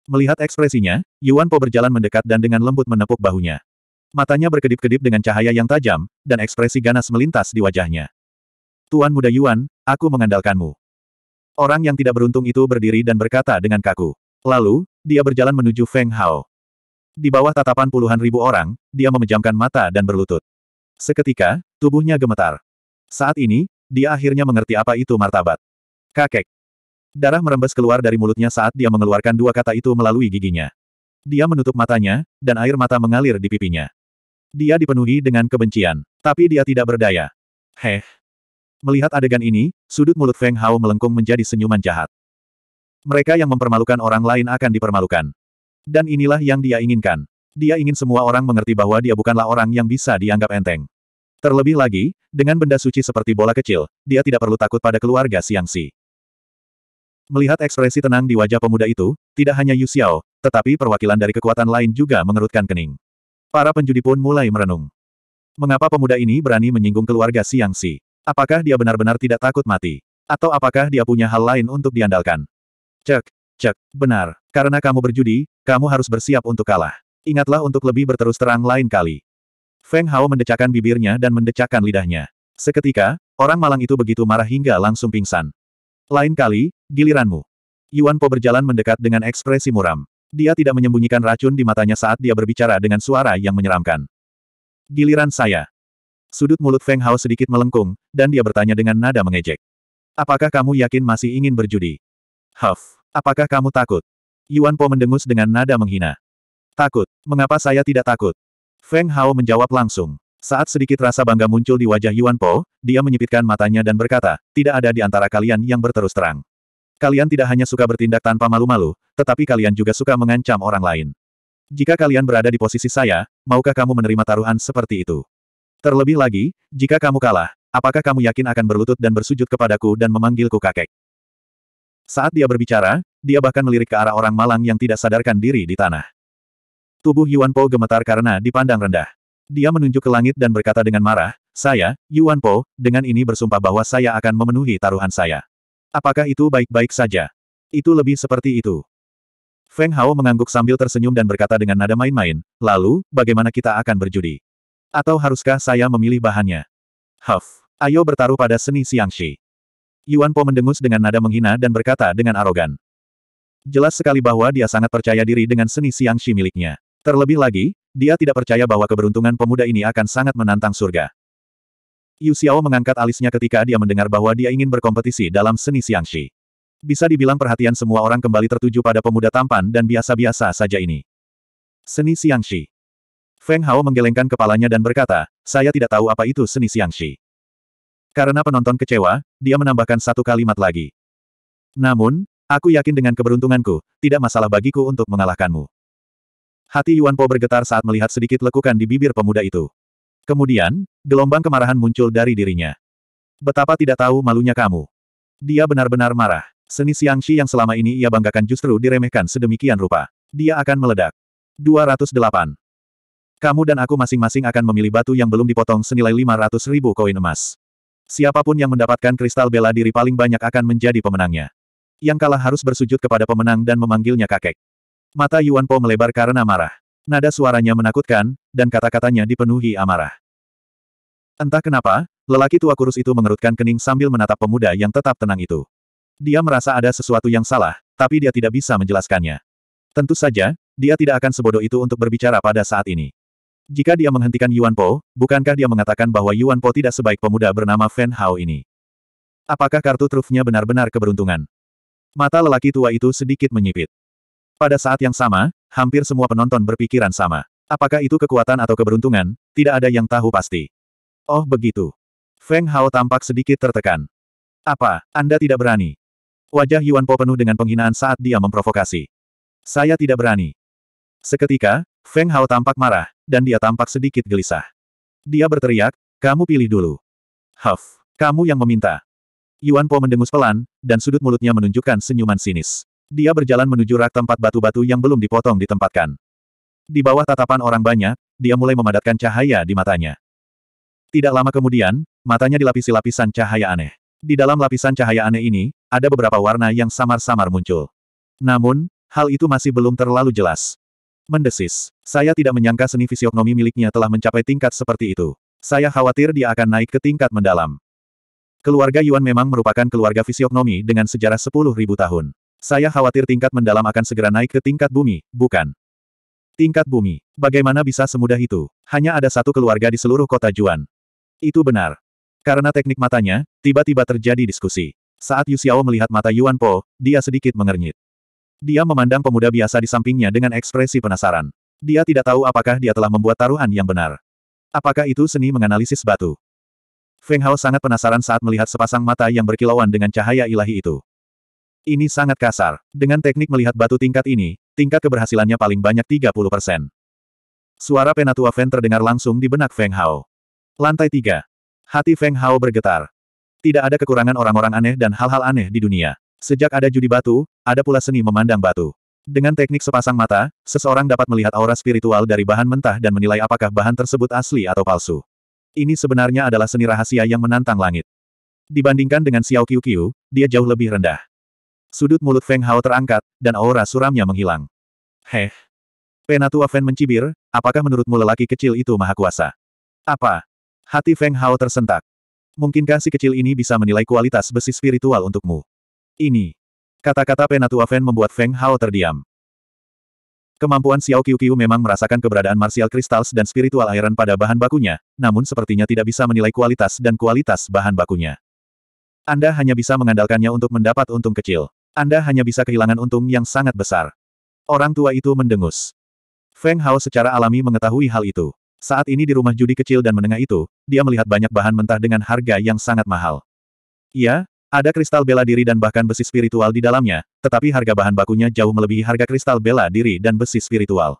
Melihat ekspresinya, Yuan Po berjalan mendekat dan dengan lembut menepuk bahunya. Matanya berkedip-kedip dengan cahaya yang tajam, dan ekspresi ganas melintas di wajahnya. Tuan muda Yuan, aku mengandalkanmu. Orang yang tidak beruntung itu berdiri dan berkata dengan kaku. Lalu, dia berjalan menuju Feng Hao. Di bawah tatapan puluhan ribu orang, dia memejamkan mata dan berlutut. Seketika, tubuhnya gemetar. Saat ini, dia akhirnya mengerti apa itu martabat. Kakek, Darah merembes keluar dari mulutnya saat dia mengeluarkan dua kata itu melalui giginya. Dia menutup matanya, dan air mata mengalir di pipinya. Dia dipenuhi dengan kebencian, tapi dia tidak berdaya. Heh. Melihat adegan ini, sudut mulut Feng Hao melengkung menjadi senyuman jahat. Mereka yang mempermalukan orang lain akan dipermalukan. Dan inilah yang dia inginkan. Dia ingin semua orang mengerti bahwa dia bukanlah orang yang bisa dianggap enteng. Terlebih lagi, dengan benda suci seperti bola kecil, dia tidak perlu takut pada keluarga Siang sih. Melihat ekspresi tenang di wajah pemuda itu, tidak hanya Yu Xiao, tetapi perwakilan dari kekuatan lain juga mengerutkan kening. Para penjudi pun mulai merenung. Mengapa pemuda ini berani menyinggung keluarga Siang Si? Apakah dia benar-benar tidak takut mati? Atau apakah dia punya hal lain untuk diandalkan? Cek, cek, benar. Karena kamu berjudi, kamu harus bersiap untuk kalah. Ingatlah untuk lebih berterus terang lain kali. Feng Hao mendecakkan bibirnya dan mendecakkan lidahnya. Seketika, orang malang itu begitu marah hingga langsung pingsan. Lain kali, giliranmu. Yuan Po berjalan mendekat dengan ekspresi muram. Dia tidak menyembunyikan racun di matanya saat dia berbicara dengan suara yang menyeramkan. Giliran saya. Sudut mulut Feng Hao sedikit melengkung, dan dia bertanya dengan nada mengejek. Apakah kamu yakin masih ingin berjudi? Huff, apakah kamu takut? Yuan Po mendengus dengan nada menghina. Takut, mengapa saya tidak takut? Feng Hao menjawab langsung. Saat sedikit rasa bangga muncul di wajah Yuan Po, dia menyipitkan matanya dan berkata, tidak ada di antara kalian yang berterus terang. Kalian tidak hanya suka bertindak tanpa malu-malu, tetapi kalian juga suka mengancam orang lain. Jika kalian berada di posisi saya, maukah kamu menerima taruhan seperti itu? Terlebih lagi, jika kamu kalah, apakah kamu yakin akan berlutut dan bersujud kepadaku dan memanggilku kakek? Saat dia berbicara, dia bahkan melirik ke arah orang malang yang tidak sadarkan diri di tanah. Tubuh Yuan Po gemetar karena dipandang rendah. Dia menunjuk ke langit dan berkata dengan marah, saya, Yuan Po, dengan ini bersumpah bahwa saya akan memenuhi taruhan saya. Apakah itu baik-baik saja? Itu lebih seperti itu. Feng Hao mengangguk sambil tersenyum dan berkata dengan nada main-main, lalu, bagaimana kita akan berjudi? Atau haruskah saya memilih bahannya? Huff, ayo bertaruh pada seni Xiangxi. Yuan Po mendengus dengan nada menghina dan berkata dengan arogan. Jelas sekali bahwa dia sangat percaya diri dengan seni Xiangxi miliknya. Terlebih lagi, dia tidak percaya bahwa keberuntungan pemuda ini akan sangat menantang surga. Yu Xiao mengangkat alisnya ketika dia mendengar bahwa dia ingin berkompetisi dalam seni Xiangxi. Bisa dibilang perhatian semua orang kembali tertuju pada pemuda tampan dan biasa-biasa saja ini. Seni Xiangxi. Feng Hao menggelengkan kepalanya dan berkata, saya tidak tahu apa itu seni Xiangxi. Karena penonton kecewa, dia menambahkan satu kalimat lagi. Namun, aku yakin dengan keberuntunganku, tidak masalah bagiku untuk mengalahkanmu. Hati Yuan Po bergetar saat melihat sedikit lekukan di bibir pemuda itu. Kemudian, gelombang kemarahan muncul dari dirinya. Betapa tidak tahu malunya kamu. Dia benar-benar marah. Seni Xiangxi yang selama ini ia banggakan justru diremehkan sedemikian rupa. Dia akan meledak. 208. Kamu dan aku masing-masing akan memilih batu yang belum dipotong senilai 500 ribu koin emas. Siapapun yang mendapatkan kristal bela diri paling banyak akan menjadi pemenangnya. Yang kalah harus bersujud kepada pemenang dan memanggilnya kakek. Mata Yuan Po melebar karena marah. Nada suaranya menakutkan, dan kata-katanya dipenuhi amarah. Entah kenapa, lelaki tua kurus itu mengerutkan kening sambil menatap pemuda yang tetap tenang itu. Dia merasa ada sesuatu yang salah, tapi dia tidak bisa menjelaskannya. Tentu saja, dia tidak akan sebodoh itu untuk berbicara pada saat ini. Jika dia menghentikan Yuan Po, bukankah dia mengatakan bahwa Yuan Po tidak sebaik pemuda bernama Fan Hao ini? Apakah kartu trufnya benar-benar keberuntungan? Mata lelaki tua itu sedikit menyipit. Pada saat yang sama, hampir semua penonton berpikiran sama. Apakah itu kekuatan atau keberuntungan, tidak ada yang tahu pasti. Oh begitu. Feng Hao tampak sedikit tertekan. Apa, Anda tidak berani? Wajah Yuan Po penuh dengan penghinaan saat dia memprovokasi. Saya tidak berani. Seketika, Feng Hao tampak marah, dan dia tampak sedikit gelisah. Dia berteriak, kamu pilih dulu. Huff, kamu yang meminta. Yuan Po mendengus pelan, dan sudut mulutnya menunjukkan senyuman sinis. Dia berjalan menuju rak tempat batu-batu yang belum dipotong ditempatkan. Di bawah tatapan orang banyak, dia mulai memadatkan cahaya di matanya. Tidak lama kemudian, matanya dilapisi lapisan cahaya aneh. Di dalam lapisan cahaya aneh ini, ada beberapa warna yang samar-samar muncul. Namun, hal itu masih belum terlalu jelas. Mendesis, saya tidak menyangka seni fisiognomi miliknya telah mencapai tingkat seperti itu. Saya khawatir dia akan naik ke tingkat mendalam. Keluarga Yuan memang merupakan keluarga fisiognomi dengan sejarah 10.000 tahun. Saya khawatir tingkat mendalam akan segera naik ke tingkat bumi, bukan? Tingkat bumi. Bagaimana bisa semudah itu? Hanya ada satu keluarga di seluruh kota Juan. Itu benar. Karena teknik matanya, tiba-tiba terjadi diskusi. Saat Yu Xiao melihat mata Yuan Po, dia sedikit mengernyit. Dia memandang pemuda biasa di sampingnya dengan ekspresi penasaran. Dia tidak tahu apakah dia telah membuat taruhan yang benar. Apakah itu seni menganalisis batu? Feng Hao sangat penasaran saat melihat sepasang mata yang berkilauan dengan cahaya ilahi itu. Ini sangat kasar. Dengan teknik melihat batu tingkat ini, tingkat keberhasilannya paling banyak 30%. Suara Penatua Feng terdengar langsung di benak Feng Hao. Lantai 3. Hati Feng Hao bergetar. Tidak ada kekurangan orang-orang aneh dan hal-hal aneh di dunia. Sejak ada judi batu, ada pula seni memandang batu. Dengan teknik sepasang mata, seseorang dapat melihat aura spiritual dari bahan mentah dan menilai apakah bahan tersebut asli atau palsu. Ini sebenarnya adalah seni rahasia yang menantang langit. Dibandingkan dengan Xiao Qiu, dia jauh lebih rendah. Sudut mulut Feng Hao terangkat, dan aura suramnya menghilang. Heh. Penatua Fen mencibir, apakah menurutmu lelaki kecil itu maha kuasa? Apa? Hati Feng Hao tersentak. Mungkinkah si kecil ini bisa menilai kualitas besi spiritual untukmu? Ini. Kata-kata Penatua Fen membuat Feng Hao terdiam. Kemampuan Xiao Qiu memang merasakan keberadaan martial crystals dan spiritual iron pada bahan bakunya, namun sepertinya tidak bisa menilai kualitas dan kualitas bahan bakunya. Anda hanya bisa mengandalkannya untuk mendapat untung kecil. Anda hanya bisa kehilangan untung yang sangat besar. Orang tua itu mendengus. Feng Hao secara alami mengetahui hal itu. Saat ini di rumah judi kecil dan menengah itu, dia melihat banyak bahan mentah dengan harga yang sangat mahal. Iya, ada kristal bela diri dan bahkan besi spiritual di dalamnya, tetapi harga bahan bakunya jauh melebihi harga kristal bela diri dan besi spiritual.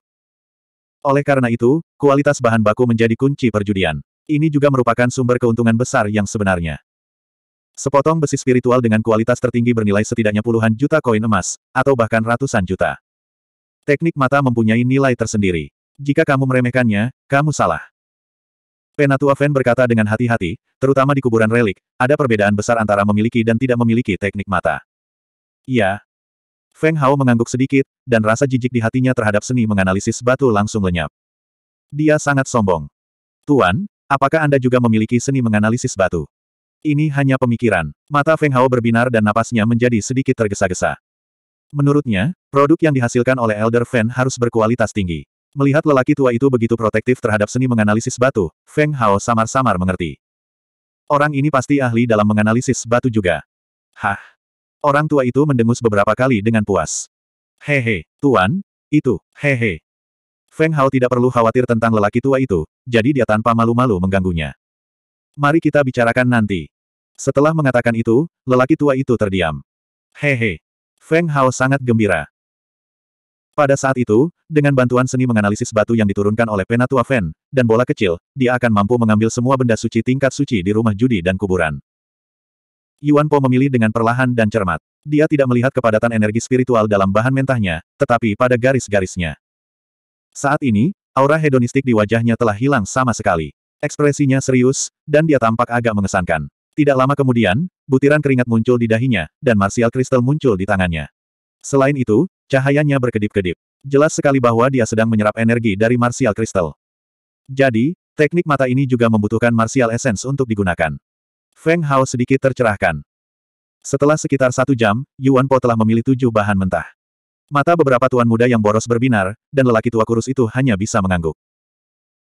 Oleh karena itu, kualitas bahan baku menjadi kunci perjudian. Ini juga merupakan sumber keuntungan besar yang sebenarnya. Sepotong besi spiritual dengan kualitas tertinggi bernilai setidaknya puluhan juta koin emas, atau bahkan ratusan juta. Teknik mata mempunyai nilai tersendiri. Jika kamu meremehkannya, kamu salah. Penatua Fen berkata dengan hati-hati, terutama di kuburan relik, ada perbedaan besar antara memiliki dan tidak memiliki teknik mata. Iya. Feng Hao mengangguk sedikit, dan rasa jijik di hatinya terhadap seni menganalisis batu langsung lenyap. Dia sangat sombong. Tuan, apakah Anda juga memiliki seni menganalisis batu? Ini hanya pemikiran. Mata Feng Hao berbinar dan napasnya menjadi sedikit tergesa-gesa. Menurutnya, produk yang dihasilkan oleh Elder Fan harus berkualitas tinggi. Melihat lelaki tua itu begitu protektif terhadap seni menganalisis batu, Feng Hao samar-samar mengerti. Orang ini pasti ahli dalam menganalisis batu juga. Hah. Orang tua itu mendengus beberapa kali dengan puas. Hehe, tuan, itu, hehe. Feng Hao tidak perlu khawatir tentang lelaki tua itu, jadi dia tanpa malu-malu mengganggunya. Mari kita bicarakan nanti. Setelah mengatakan itu, lelaki tua itu terdiam. Hehe. Feng Hao sangat gembira. Pada saat itu, dengan bantuan seni menganalisis batu yang diturunkan oleh penatua Fen, dan bola kecil, dia akan mampu mengambil semua benda suci tingkat suci di rumah judi dan kuburan. Yuan Po memilih dengan perlahan dan cermat. Dia tidak melihat kepadatan energi spiritual dalam bahan mentahnya, tetapi pada garis-garisnya. Saat ini, aura hedonistik di wajahnya telah hilang sama sekali. Ekspresinya serius, dan dia tampak agak mengesankan. Tidak lama kemudian, butiran keringat muncul di dahinya, dan martial kristal muncul di tangannya. Selain itu, cahayanya berkedip-kedip. Jelas sekali bahwa dia sedang menyerap energi dari martial kristal. Jadi, teknik mata ini juga membutuhkan martial essence untuk digunakan. Feng Hao sedikit tercerahkan. Setelah sekitar satu jam, Yuan Po telah memilih tujuh bahan mentah. Mata beberapa tuan muda yang boros berbinar, dan lelaki tua kurus itu hanya bisa mengangguk.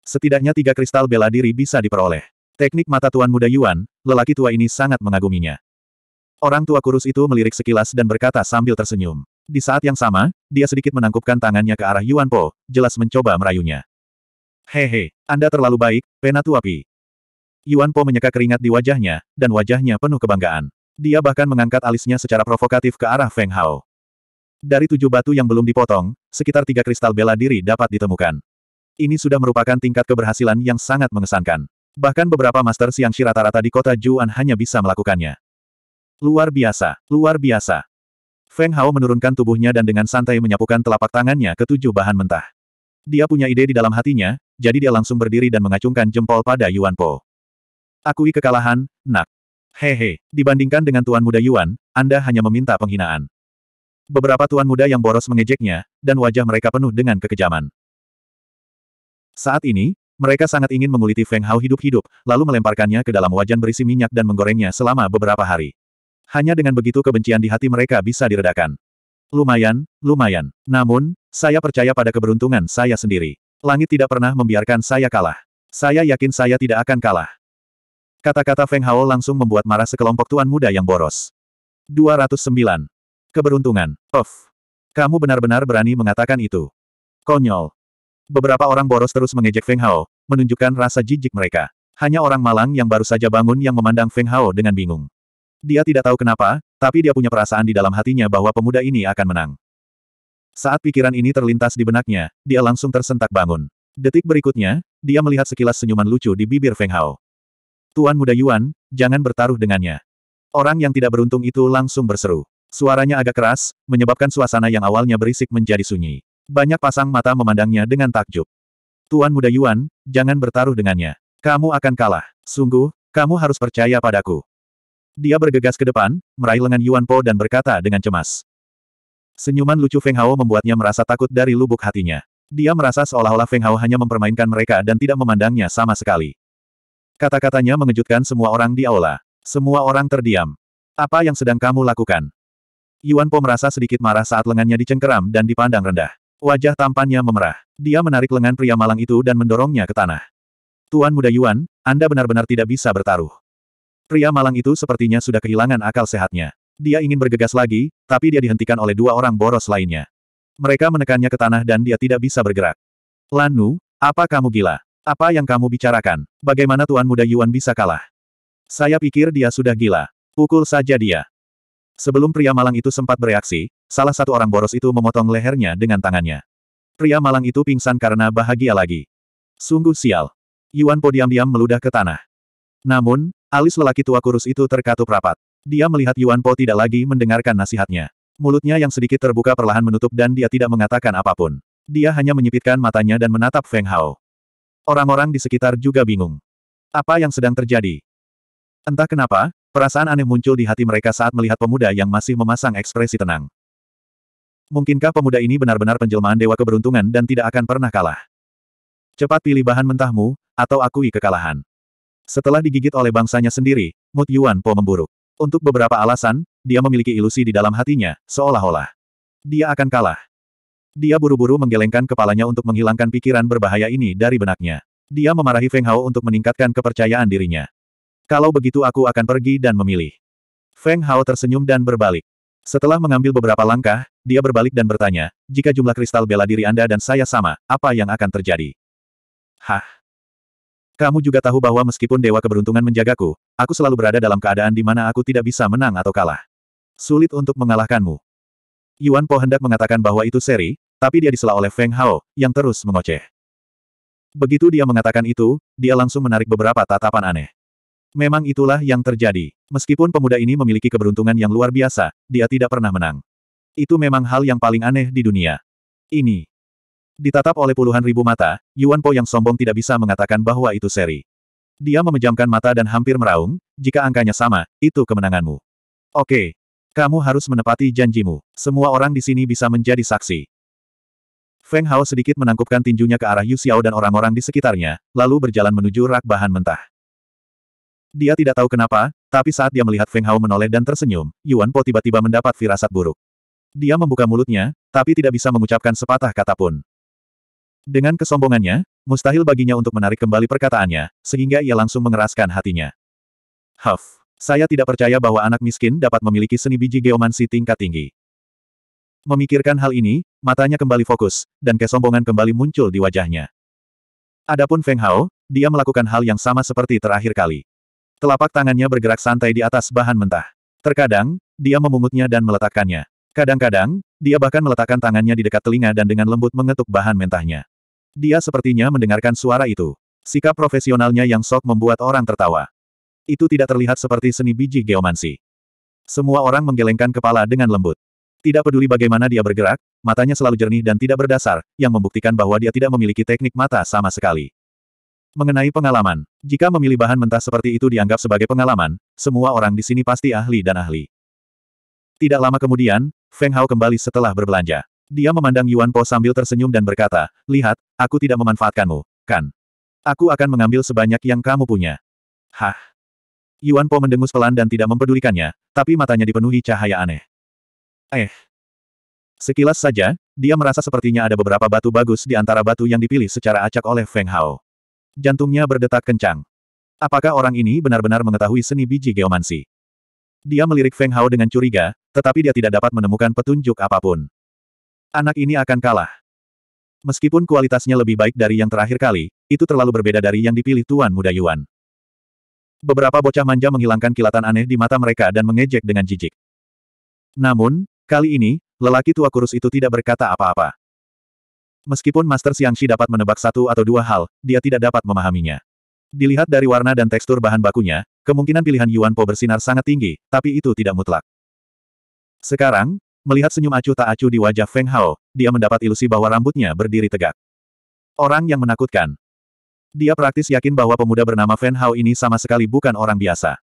Setidaknya tiga kristal bela diri bisa diperoleh. Teknik mata tuan muda Yuan, lelaki tua ini sangat mengaguminya. Orang tua kurus itu melirik sekilas dan berkata sambil tersenyum. Di saat yang sama, dia sedikit menangkupkan tangannya ke arah Yuan Po, jelas mencoba merayunya. Hehe, Anda terlalu baik, Penatuapi. Yuan Po menyeka keringat di wajahnya, dan wajahnya penuh kebanggaan. Dia bahkan mengangkat alisnya secara provokatif ke arah Feng Hao. Dari tujuh batu yang belum dipotong, sekitar tiga kristal bela diri dapat ditemukan. Ini sudah merupakan tingkat keberhasilan yang sangat mengesankan. Bahkan beberapa master siang rata-rata di kota Juan hanya bisa melakukannya. Luar biasa, luar biasa. Feng Hao menurunkan tubuhnya dan dengan santai menyapukan telapak tangannya ke tujuh bahan mentah. Dia punya ide di dalam hatinya, jadi dia langsung berdiri dan mengacungkan jempol pada Yuan Po. Akui kekalahan, nak. Hehe, dibandingkan dengan tuan muda Yuan, Anda hanya meminta penghinaan. Beberapa tuan muda yang boros mengejeknya, dan wajah mereka penuh dengan kekejaman. Saat ini, mereka sangat ingin menguliti Feng Hao hidup-hidup, lalu melemparkannya ke dalam wajan berisi minyak dan menggorengnya selama beberapa hari. Hanya dengan begitu kebencian di hati mereka bisa diredakan. Lumayan, lumayan. Namun, saya percaya pada keberuntungan saya sendiri. Langit tidak pernah membiarkan saya kalah. Saya yakin saya tidak akan kalah. Kata-kata Feng Hao langsung membuat marah sekelompok tuan muda yang boros. 209. Keberuntungan. Of. Kamu benar-benar berani mengatakan itu. Konyol. Beberapa orang boros terus mengejek Feng Hao, menunjukkan rasa jijik mereka. Hanya orang malang yang baru saja bangun yang memandang Feng Hao dengan bingung. Dia tidak tahu kenapa, tapi dia punya perasaan di dalam hatinya bahwa pemuda ini akan menang. Saat pikiran ini terlintas di benaknya, dia langsung tersentak bangun. Detik berikutnya, dia melihat sekilas senyuman lucu di bibir Feng Hao. Tuan muda Yuan, jangan bertaruh dengannya. Orang yang tidak beruntung itu langsung berseru. Suaranya agak keras, menyebabkan suasana yang awalnya berisik menjadi sunyi. Banyak pasang mata memandangnya dengan takjub. Tuan muda Yuan, jangan bertaruh dengannya. Kamu akan kalah. Sungguh, kamu harus percaya padaku. Dia bergegas ke depan, meraih lengan Yuan Po dan berkata dengan cemas. Senyuman lucu Feng Hao membuatnya merasa takut dari lubuk hatinya. Dia merasa seolah-olah Feng Hao hanya mempermainkan mereka dan tidak memandangnya sama sekali. Kata-katanya mengejutkan semua orang di aula. Semua orang terdiam. Apa yang sedang kamu lakukan? Yuan Po merasa sedikit marah saat lengannya dicengkeram dan dipandang rendah. Wajah tampannya memerah. Dia menarik lengan pria malang itu dan mendorongnya ke tanah. Tuan muda Yuan, Anda benar-benar tidak bisa bertaruh. Pria malang itu sepertinya sudah kehilangan akal sehatnya. Dia ingin bergegas lagi, tapi dia dihentikan oleh dua orang boros lainnya. Mereka menekannya ke tanah dan dia tidak bisa bergerak. Lanu, apa kamu gila? Apa yang kamu bicarakan? Bagaimana Tuan Muda Yuan bisa kalah? Saya pikir dia sudah gila. Pukul saja dia. Sebelum pria malang itu sempat bereaksi, Salah satu orang boros itu memotong lehernya dengan tangannya. Pria malang itu pingsan karena bahagia lagi. Sungguh sial. Yuan Po diam-diam meludah ke tanah. Namun, alis lelaki tua kurus itu terkatup rapat. Dia melihat Yuan Po tidak lagi mendengarkan nasihatnya. Mulutnya yang sedikit terbuka perlahan menutup dan dia tidak mengatakan apapun. Dia hanya menyipitkan matanya dan menatap Feng Hao. Orang-orang di sekitar juga bingung. Apa yang sedang terjadi? Entah kenapa, perasaan aneh muncul di hati mereka saat melihat pemuda yang masih memasang ekspresi tenang. Mungkinkah pemuda ini benar-benar penjelmaan dewa keberuntungan dan tidak akan pernah kalah? Cepat pilih bahan mentahmu, atau akui kekalahan. Setelah digigit oleh bangsanya sendiri, Mut Yuan Po memburuk. Untuk beberapa alasan, dia memiliki ilusi di dalam hatinya, seolah-olah. Dia akan kalah. Dia buru-buru menggelengkan kepalanya untuk menghilangkan pikiran berbahaya ini dari benaknya. Dia memarahi Feng Hao untuk meningkatkan kepercayaan dirinya. Kalau begitu aku akan pergi dan memilih. Feng Hao tersenyum dan berbalik. Setelah mengambil beberapa langkah, dia berbalik dan bertanya, jika jumlah kristal bela diri Anda dan saya sama, apa yang akan terjadi? Hah? Kamu juga tahu bahwa meskipun Dewa Keberuntungan menjagaku, aku selalu berada dalam keadaan di mana aku tidak bisa menang atau kalah. Sulit untuk mengalahkanmu. Yuan Po hendak mengatakan bahwa itu seri, tapi dia disela oleh Feng Hao, yang terus mengoceh. Begitu dia mengatakan itu, dia langsung menarik beberapa tatapan aneh. Memang itulah yang terjadi. Meskipun pemuda ini memiliki keberuntungan yang luar biasa, dia tidak pernah menang. Itu memang hal yang paling aneh di dunia. Ini. Ditatap oleh puluhan ribu mata, Yuan Po yang sombong tidak bisa mengatakan bahwa itu seri. Dia memejamkan mata dan hampir meraung, jika angkanya sama, itu kemenanganmu. Oke. Kamu harus menepati janjimu. Semua orang di sini bisa menjadi saksi. Feng Hao sedikit menangkupkan tinjunya ke arah Yu Xiao dan orang-orang di sekitarnya, lalu berjalan menuju rak bahan mentah. Dia tidak tahu kenapa, tapi saat dia melihat Feng Hao menoleh dan tersenyum, Yuan Po tiba-tiba mendapat firasat buruk. Dia membuka mulutnya, tapi tidak bisa mengucapkan sepatah kata pun. Dengan kesombongannya, mustahil baginya untuk menarik kembali perkataannya, sehingga ia langsung mengeraskan hatinya. Huff, saya tidak percaya bahwa anak miskin dapat memiliki seni biji geomansi tingkat tinggi. Memikirkan hal ini, matanya kembali fokus, dan kesombongan kembali muncul di wajahnya. Adapun Feng Hao, dia melakukan hal yang sama seperti terakhir kali. Telapak tangannya bergerak santai di atas bahan mentah. Terkadang, dia memungutnya dan meletakkannya. Kadang-kadang, dia bahkan meletakkan tangannya di dekat telinga dan dengan lembut mengetuk bahan mentahnya. Dia sepertinya mendengarkan suara itu. Sikap profesionalnya yang sok membuat orang tertawa. Itu tidak terlihat seperti seni biji geomansi. Semua orang menggelengkan kepala dengan lembut. Tidak peduli bagaimana dia bergerak, matanya selalu jernih dan tidak berdasar, yang membuktikan bahwa dia tidak memiliki teknik mata sama sekali. Mengenai pengalaman, jika memilih bahan mentah seperti itu dianggap sebagai pengalaman, semua orang di sini pasti ahli dan ahli. Tidak lama kemudian, Feng Hao kembali setelah berbelanja. Dia memandang Yuan Po sambil tersenyum dan berkata, Lihat, aku tidak memanfaatkanmu, kan? Aku akan mengambil sebanyak yang kamu punya. Hah? Yuan Po mendengus pelan dan tidak mempedulikannya, tapi matanya dipenuhi cahaya aneh. Eh. Sekilas saja, dia merasa sepertinya ada beberapa batu bagus di antara batu yang dipilih secara acak oleh Feng Hao. Jantungnya berdetak kencang. Apakah orang ini benar-benar mengetahui seni biji geomansi? Dia melirik Feng Hao dengan curiga, tetapi dia tidak dapat menemukan petunjuk apapun. Anak ini akan kalah. Meskipun kualitasnya lebih baik dari yang terakhir kali, itu terlalu berbeda dari yang dipilih Tuan Muda Yuan. Beberapa bocah manja menghilangkan kilatan aneh di mata mereka dan mengejek dengan jijik. Namun, kali ini, lelaki tua kurus itu tidak berkata apa-apa. Meskipun Master Xiangxi dapat menebak satu atau dua hal, dia tidak dapat memahaminya. Dilihat dari warna dan tekstur bahan bakunya, kemungkinan pilihan Yuan Po bersinar sangat tinggi, tapi itu tidak mutlak. Sekarang, melihat senyum acuh tak acuh di wajah Feng Hao, dia mendapat ilusi bahwa rambutnya berdiri tegak. Orang yang menakutkan. Dia praktis yakin bahwa pemuda bernama Feng Hao ini sama sekali bukan orang biasa.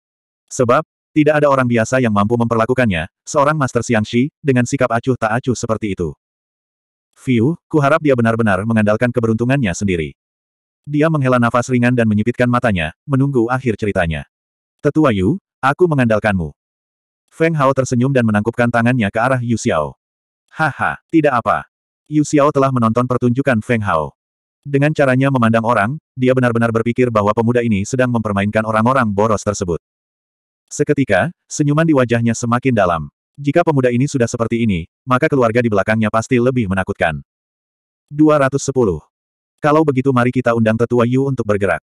Sebab, tidak ada orang biasa yang mampu memperlakukannya, seorang Master Xiangxi, dengan sikap acuh tak acuh seperti itu. View, kuharap dia benar-benar mengandalkan keberuntungannya sendiri. Dia menghela nafas ringan dan menyipitkan matanya, menunggu akhir ceritanya. Tetua Yu, aku mengandalkanmu. Feng Hao tersenyum dan menangkupkan tangannya ke arah Yu Xiao. Haha, tidak apa. Yu Xiao telah menonton pertunjukan Feng Hao. Dengan caranya memandang orang, dia benar-benar berpikir bahwa pemuda ini sedang mempermainkan orang-orang boros tersebut. Seketika, senyuman di wajahnya semakin dalam. Jika pemuda ini sudah seperti ini, maka keluarga di belakangnya pasti lebih menakutkan. 210. Kalau begitu mari kita undang tetua Yu untuk bergerak.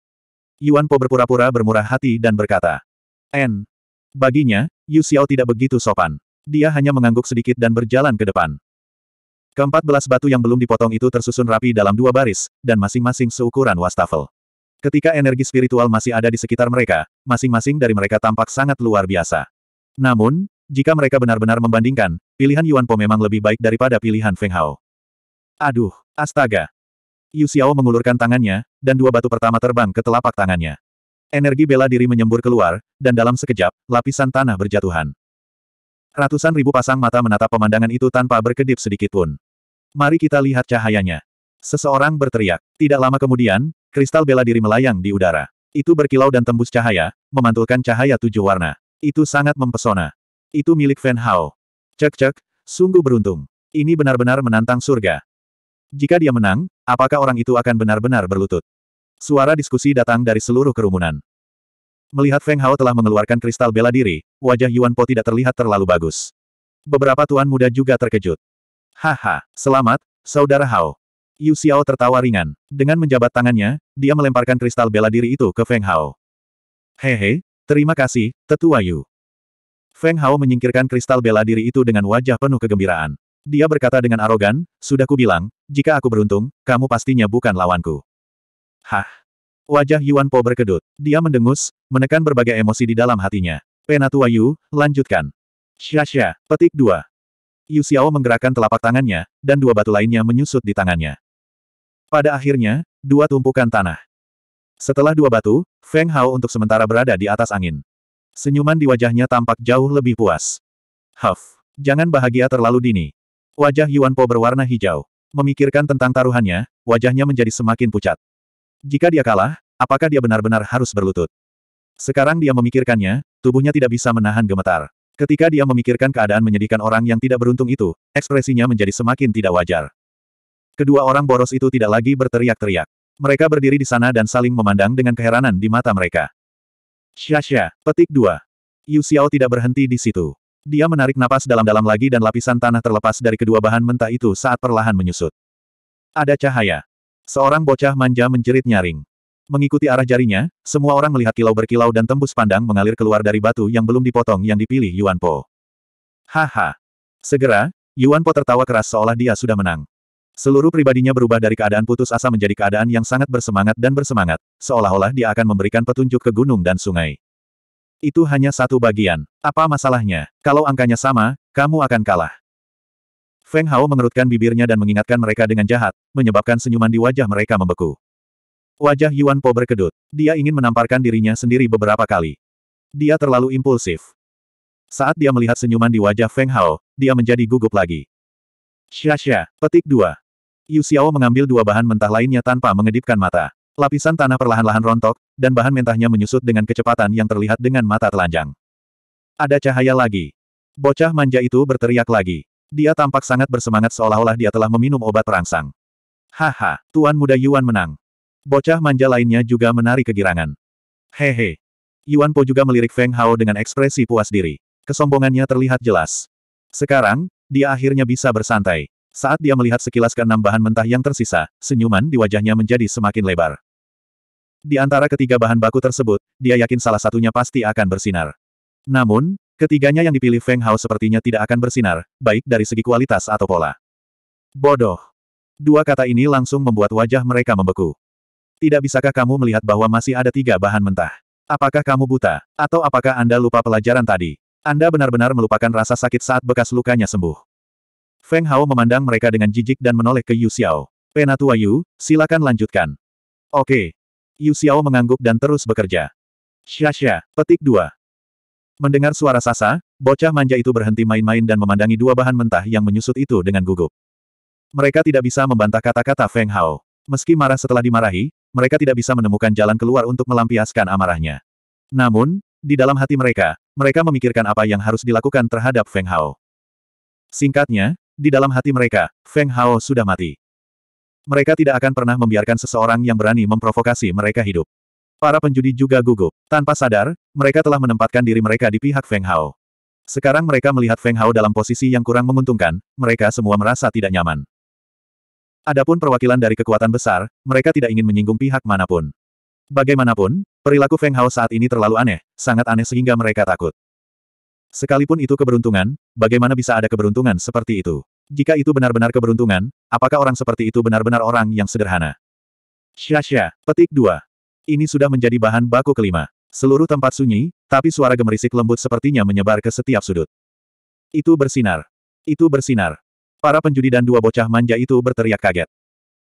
Yuan Po berpura-pura bermurah hati dan berkata. N. Baginya, Yu Xiao tidak begitu sopan. Dia hanya mengangguk sedikit dan berjalan ke depan. Keempat belas batu yang belum dipotong itu tersusun rapi dalam dua baris, dan masing-masing seukuran wastafel. Ketika energi spiritual masih ada di sekitar mereka, masing-masing dari mereka tampak sangat luar biasa. Namun, jika mereka benar-benar membandingkan, pilihan Yuan Po memang lebih baik daripada pilihan Feng Hao. Aduh, astaga. Yu Xiao mengulurkan tangannya, dan dua batu pertama terbang ke telapak tangannya. Energi bela diri menyembur keluar, dan dalam sekejap, lapisan tanah berjatuhan. Ratusan ribu pasang mata menatap pemandangan itu tanpa berkedip sedikitpun. Mari kita lihat cahayanya. Seseorang berteriak. Tidak lama kemudian, kristal bela diri melayang di udara. Itu berkilau dan tembus cahaya, memantulkan cahaya tujuh warna. Itu sangat mempesona. Itu milik Fan Hao. Cek-cek, sungguh beruntung. Ini benar-benar menantang surga. Jika dia menang, apakah orang itu akan benar-benar berlutut? Suara diskusi datang dari seluruh kerumunan. Melihat Feng Hao telah mengeluarkan kristal bela diri, wajah Yuan Po tidak terlihat terlalu bagus. Beberapa tuan muda juga terkejut. Haha, selamat, saudara Hao. Yu Xiao tertawa ringan. Dengan menjabat tangannya, dia melemparkan kristal bela diri itu ke Feng Hao. Hehe, terima kasih, tetua Yu. Feng Hao menyingkirkan kristal bela diri itu dengan wajah penuh kegembiraan. Dia berkata dengan arogan, sudah kubilang, jika aku beruntung, kamu pastinya bukan lawanku. Hah? Wajah Yuan Po berkedut. Dia mendengus, menekan berbagai emosi di dalam hatinya. Penatua Yu, lanjutkan. Syasya, petik dua. Yu Xiao menggerakkan telapak tangannya, dan dua batu lainnya menyusut di tangannya. Pada akhirnya, dua tumpukan tanah. Setelah dua batu, Feng Hao untuk sementara berada di atas angin. Senyuman di wajahnya tampak jauh lebih puas. Huff. Jangan bahagia terlalu dini. Wajah Yuan Po berwarna hijau. Memikirkan tentang taruhannya, wajahnya menjadi semakin pucat. Jika dia kalah, apakah dia benar-benar harus berlutut? Sekarang dia memikirkannya, tubuhnya tidak bisa menahan gemetar. Ketika dia memikirkan keadaan menyedihkan orang yang tidak beruntung itu, ekspresinya menjadi semakin tidak wajar. Kedua orang boros itu tidak lagi berteriak-teriak. Mereka berdiri di sana dan saling memandang dengan keheranan di mata mereka. Syasha, petik dua. Yu Xiao tidak berhenti di situ. Dia menarik napas dalam-dalam lagi dan lapisan tanah terlepas dari kedua bahan mentah itu saat perlahan menyusut. Ada cahaya. Seorang bocah manja menjerit nyaring. Mengikuti arah jarinya, semua orang melihat kilau berkilau dan tembus pandang mengalir keluar dari batu yang belum dipotong yang dipilih Yuan Po. Haha. Segera, Yuan Po tertawa keras seolah dia sudah menang. Seluruh pribadinya berubah dari keadaan putus asa menjadi keadaan yang sangat bersemangat dan bersemangat, seolah-olah dia akan memberikan petunjuk ke gunung dan sungai. Itu hanya satu bagian. Apa masalahnya? Kalau angkanya sama, kamu akan kalah. Feng Hao mengerutkan bibirnya dan mengingatkan mereka dengan jahat, menyebabkan senyuman di wajah mereka membeku. Wajah Yuan Po berkedut. Dia ingin menamparkan dirinya sendiri beberapa kali. Dia terlalu impulsif. Saat dia melihat senyuman di wajah Feng Hao, dia menjadi gugup lagi. Syasha, petik 2. Yu Xiao mengambil dua bahan mentah lainnya tanpa mengedipkan mata. Lapisan tanah perlahan-lahan rontok, dan bahan mentahnya menyusut dengan kecepatan yang terlihat dengan mata telanjang. Ada cahaya lagi. Bocah manja itu berteriak lagi. Dia tampak sangat bersemangat seolah-olah dia telah meminum obat perangsang. Haha, Tuan Muda Yuan menang. Bocah manja lainnya juga menari kegirangan. Hehe. Yuan Po juga melirik Feng Hao dengan ekspresi puas diri. Kesombongannya terlihat jelas. Sekarang, dia akhirnya bisa bersantai. Saat dia melihat sekilas keenam bahan mentah yang tersisa, senyuman di wajahnya menjadi semakin lebar. Di antara ketiga bahan baku tersebut, dia yakin salah satunya pasti akan bersinar. Namun, ketiganya yang dipilih Feng Hao sepertinya tidak akan bersinar, baik dari segi kualitas atau pola. Bodoh. Dua kata ini langsung membuat wajah mereka membeku. Tidak bisakah kamu melihat bahwa masih ada tiga bahan mentah? Apakah kamu buta, atau apakah Anda lupa pelajaran tadi? Anda benar-benar melupakan rasa sakit saat bekas lukanya sembuh. Feng Hao memandang mereka dengan jijik dan menoleh ke Yu Xiao. Penatua Yu, silakan lanjutkan. Oke. Yu Xiao mengangguk dan terus bekerja. Syasha, petik dua. Mendengar suara Sasa, bocah manja itu berhenti main-main dan memandangi dua bahan mentah yang menyusut itu dengan gugup. Mereka tidak bisa membantah kata-kata Feng Hao. Meski marah setelah dimarahi, mereka tidak bisa menemukan jalan keluar untuk melampiaskan amarahnya. Namun, di dalam hati mereka, mereka memikirkan apa yang harus dilakukan terhadap Feng Hao. Singkatnya, di dalam hati mereka, Feng Hao sudah mati. Mereka tidak akan pernah membiarkan seseorang yang berani memprovokasi mereka hidup. Para penjudi juga gugup. Tanpa sadar, mereka telah menempatkan diri mereka di pihak Feng Hao. Sekarang mereka melihat Feng Hao dalam posisi yang kurang menguntungkan, mereka semua merasa tidak nyaman. Adapun perwakilan dari kekuatan besar, mereka tidak ingin menyinggung pihak manapun. Bagaimanapun, perilaku Feng Hao saat ini terlalu aneh, sangat aneh sehingga mereka takut. Sekalipun itu keberuntungan, bagaimana bisa ada keberuntungan seperti itu? Jika itu benar-benar keberuntungan, apakah orang seperti itu benar-benar orang yang sederhana? Syasya, petik 2. Ini sudah menjadi bahan baku kelima. Seluruh tempat sunyi, tapi suara gemerisik lembut sepertinya menyebar ke setiap sudut. Itu bersinar. Itu bersinar. Para penjudi dan dua bocah manja itu berteriak kaget.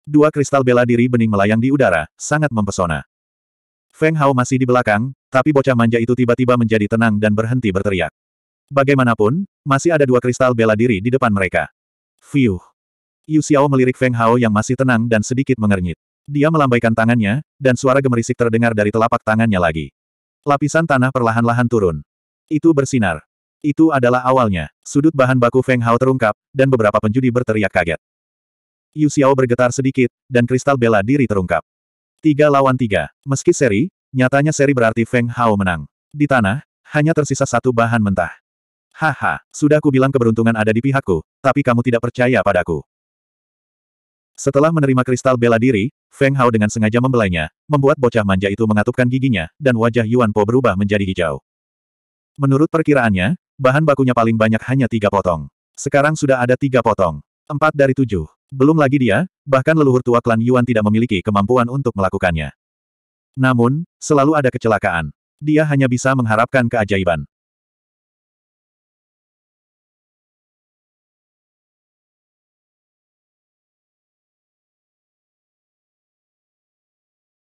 Dua kristal bela diri bening melayang di udara, sangat mempesona. Feng Hao masih di belakang, tapi bocah manja itu tiba-tiba menjadi tenang dan berhenti berteriak. Bagaimanapun, masih ada dua kristal bela diri di depan mereka. Fiuh. Yu Xiao melirik Feng Hao yang masih tenang dan sedikit mengernyit. Dia melambaikan tangannya, dan suara gemerisik terdengar dari telapak tangannya lagi. Lapisan tanah perlahan-lahan turun. Itu bersinar. Itu adalah awalnya. Sudut bahan baku Feng Hao terungkap, dan beberapa penjudi berteriak kaget. Yu Xiao bergetar sedikit, dan kristal bela diri terungkap. Tiga lawan tiga. Meski seri, nyatanya seri berarti Feng Hao menang. Di tanah, hanya tersisa satu bahan mentah. Haha, sudah ku bilang keberuntungan ada di pihakku, tapi kamu tidak percaya padaku. Setelah menerima kristal bela diri, Feng Hao dengan sengaja membelainya, membuat bocah manja itu mengatupkan giginya, dan wajah Yuan Po berubah menjadi hijau. Menurut perkiraannya, bahan bakunya paling banyak hanya tiga potong. Sekarang sudah ada tiga potong. Empat dari tujuh. Belum lagi dia, bahkan leluhur tua klan Yuan tidak memiliki kemampuan untuk melakukannya. Namun, selalu ada kecelakaan. Dia hanya bisa mengharapkan keajaiban.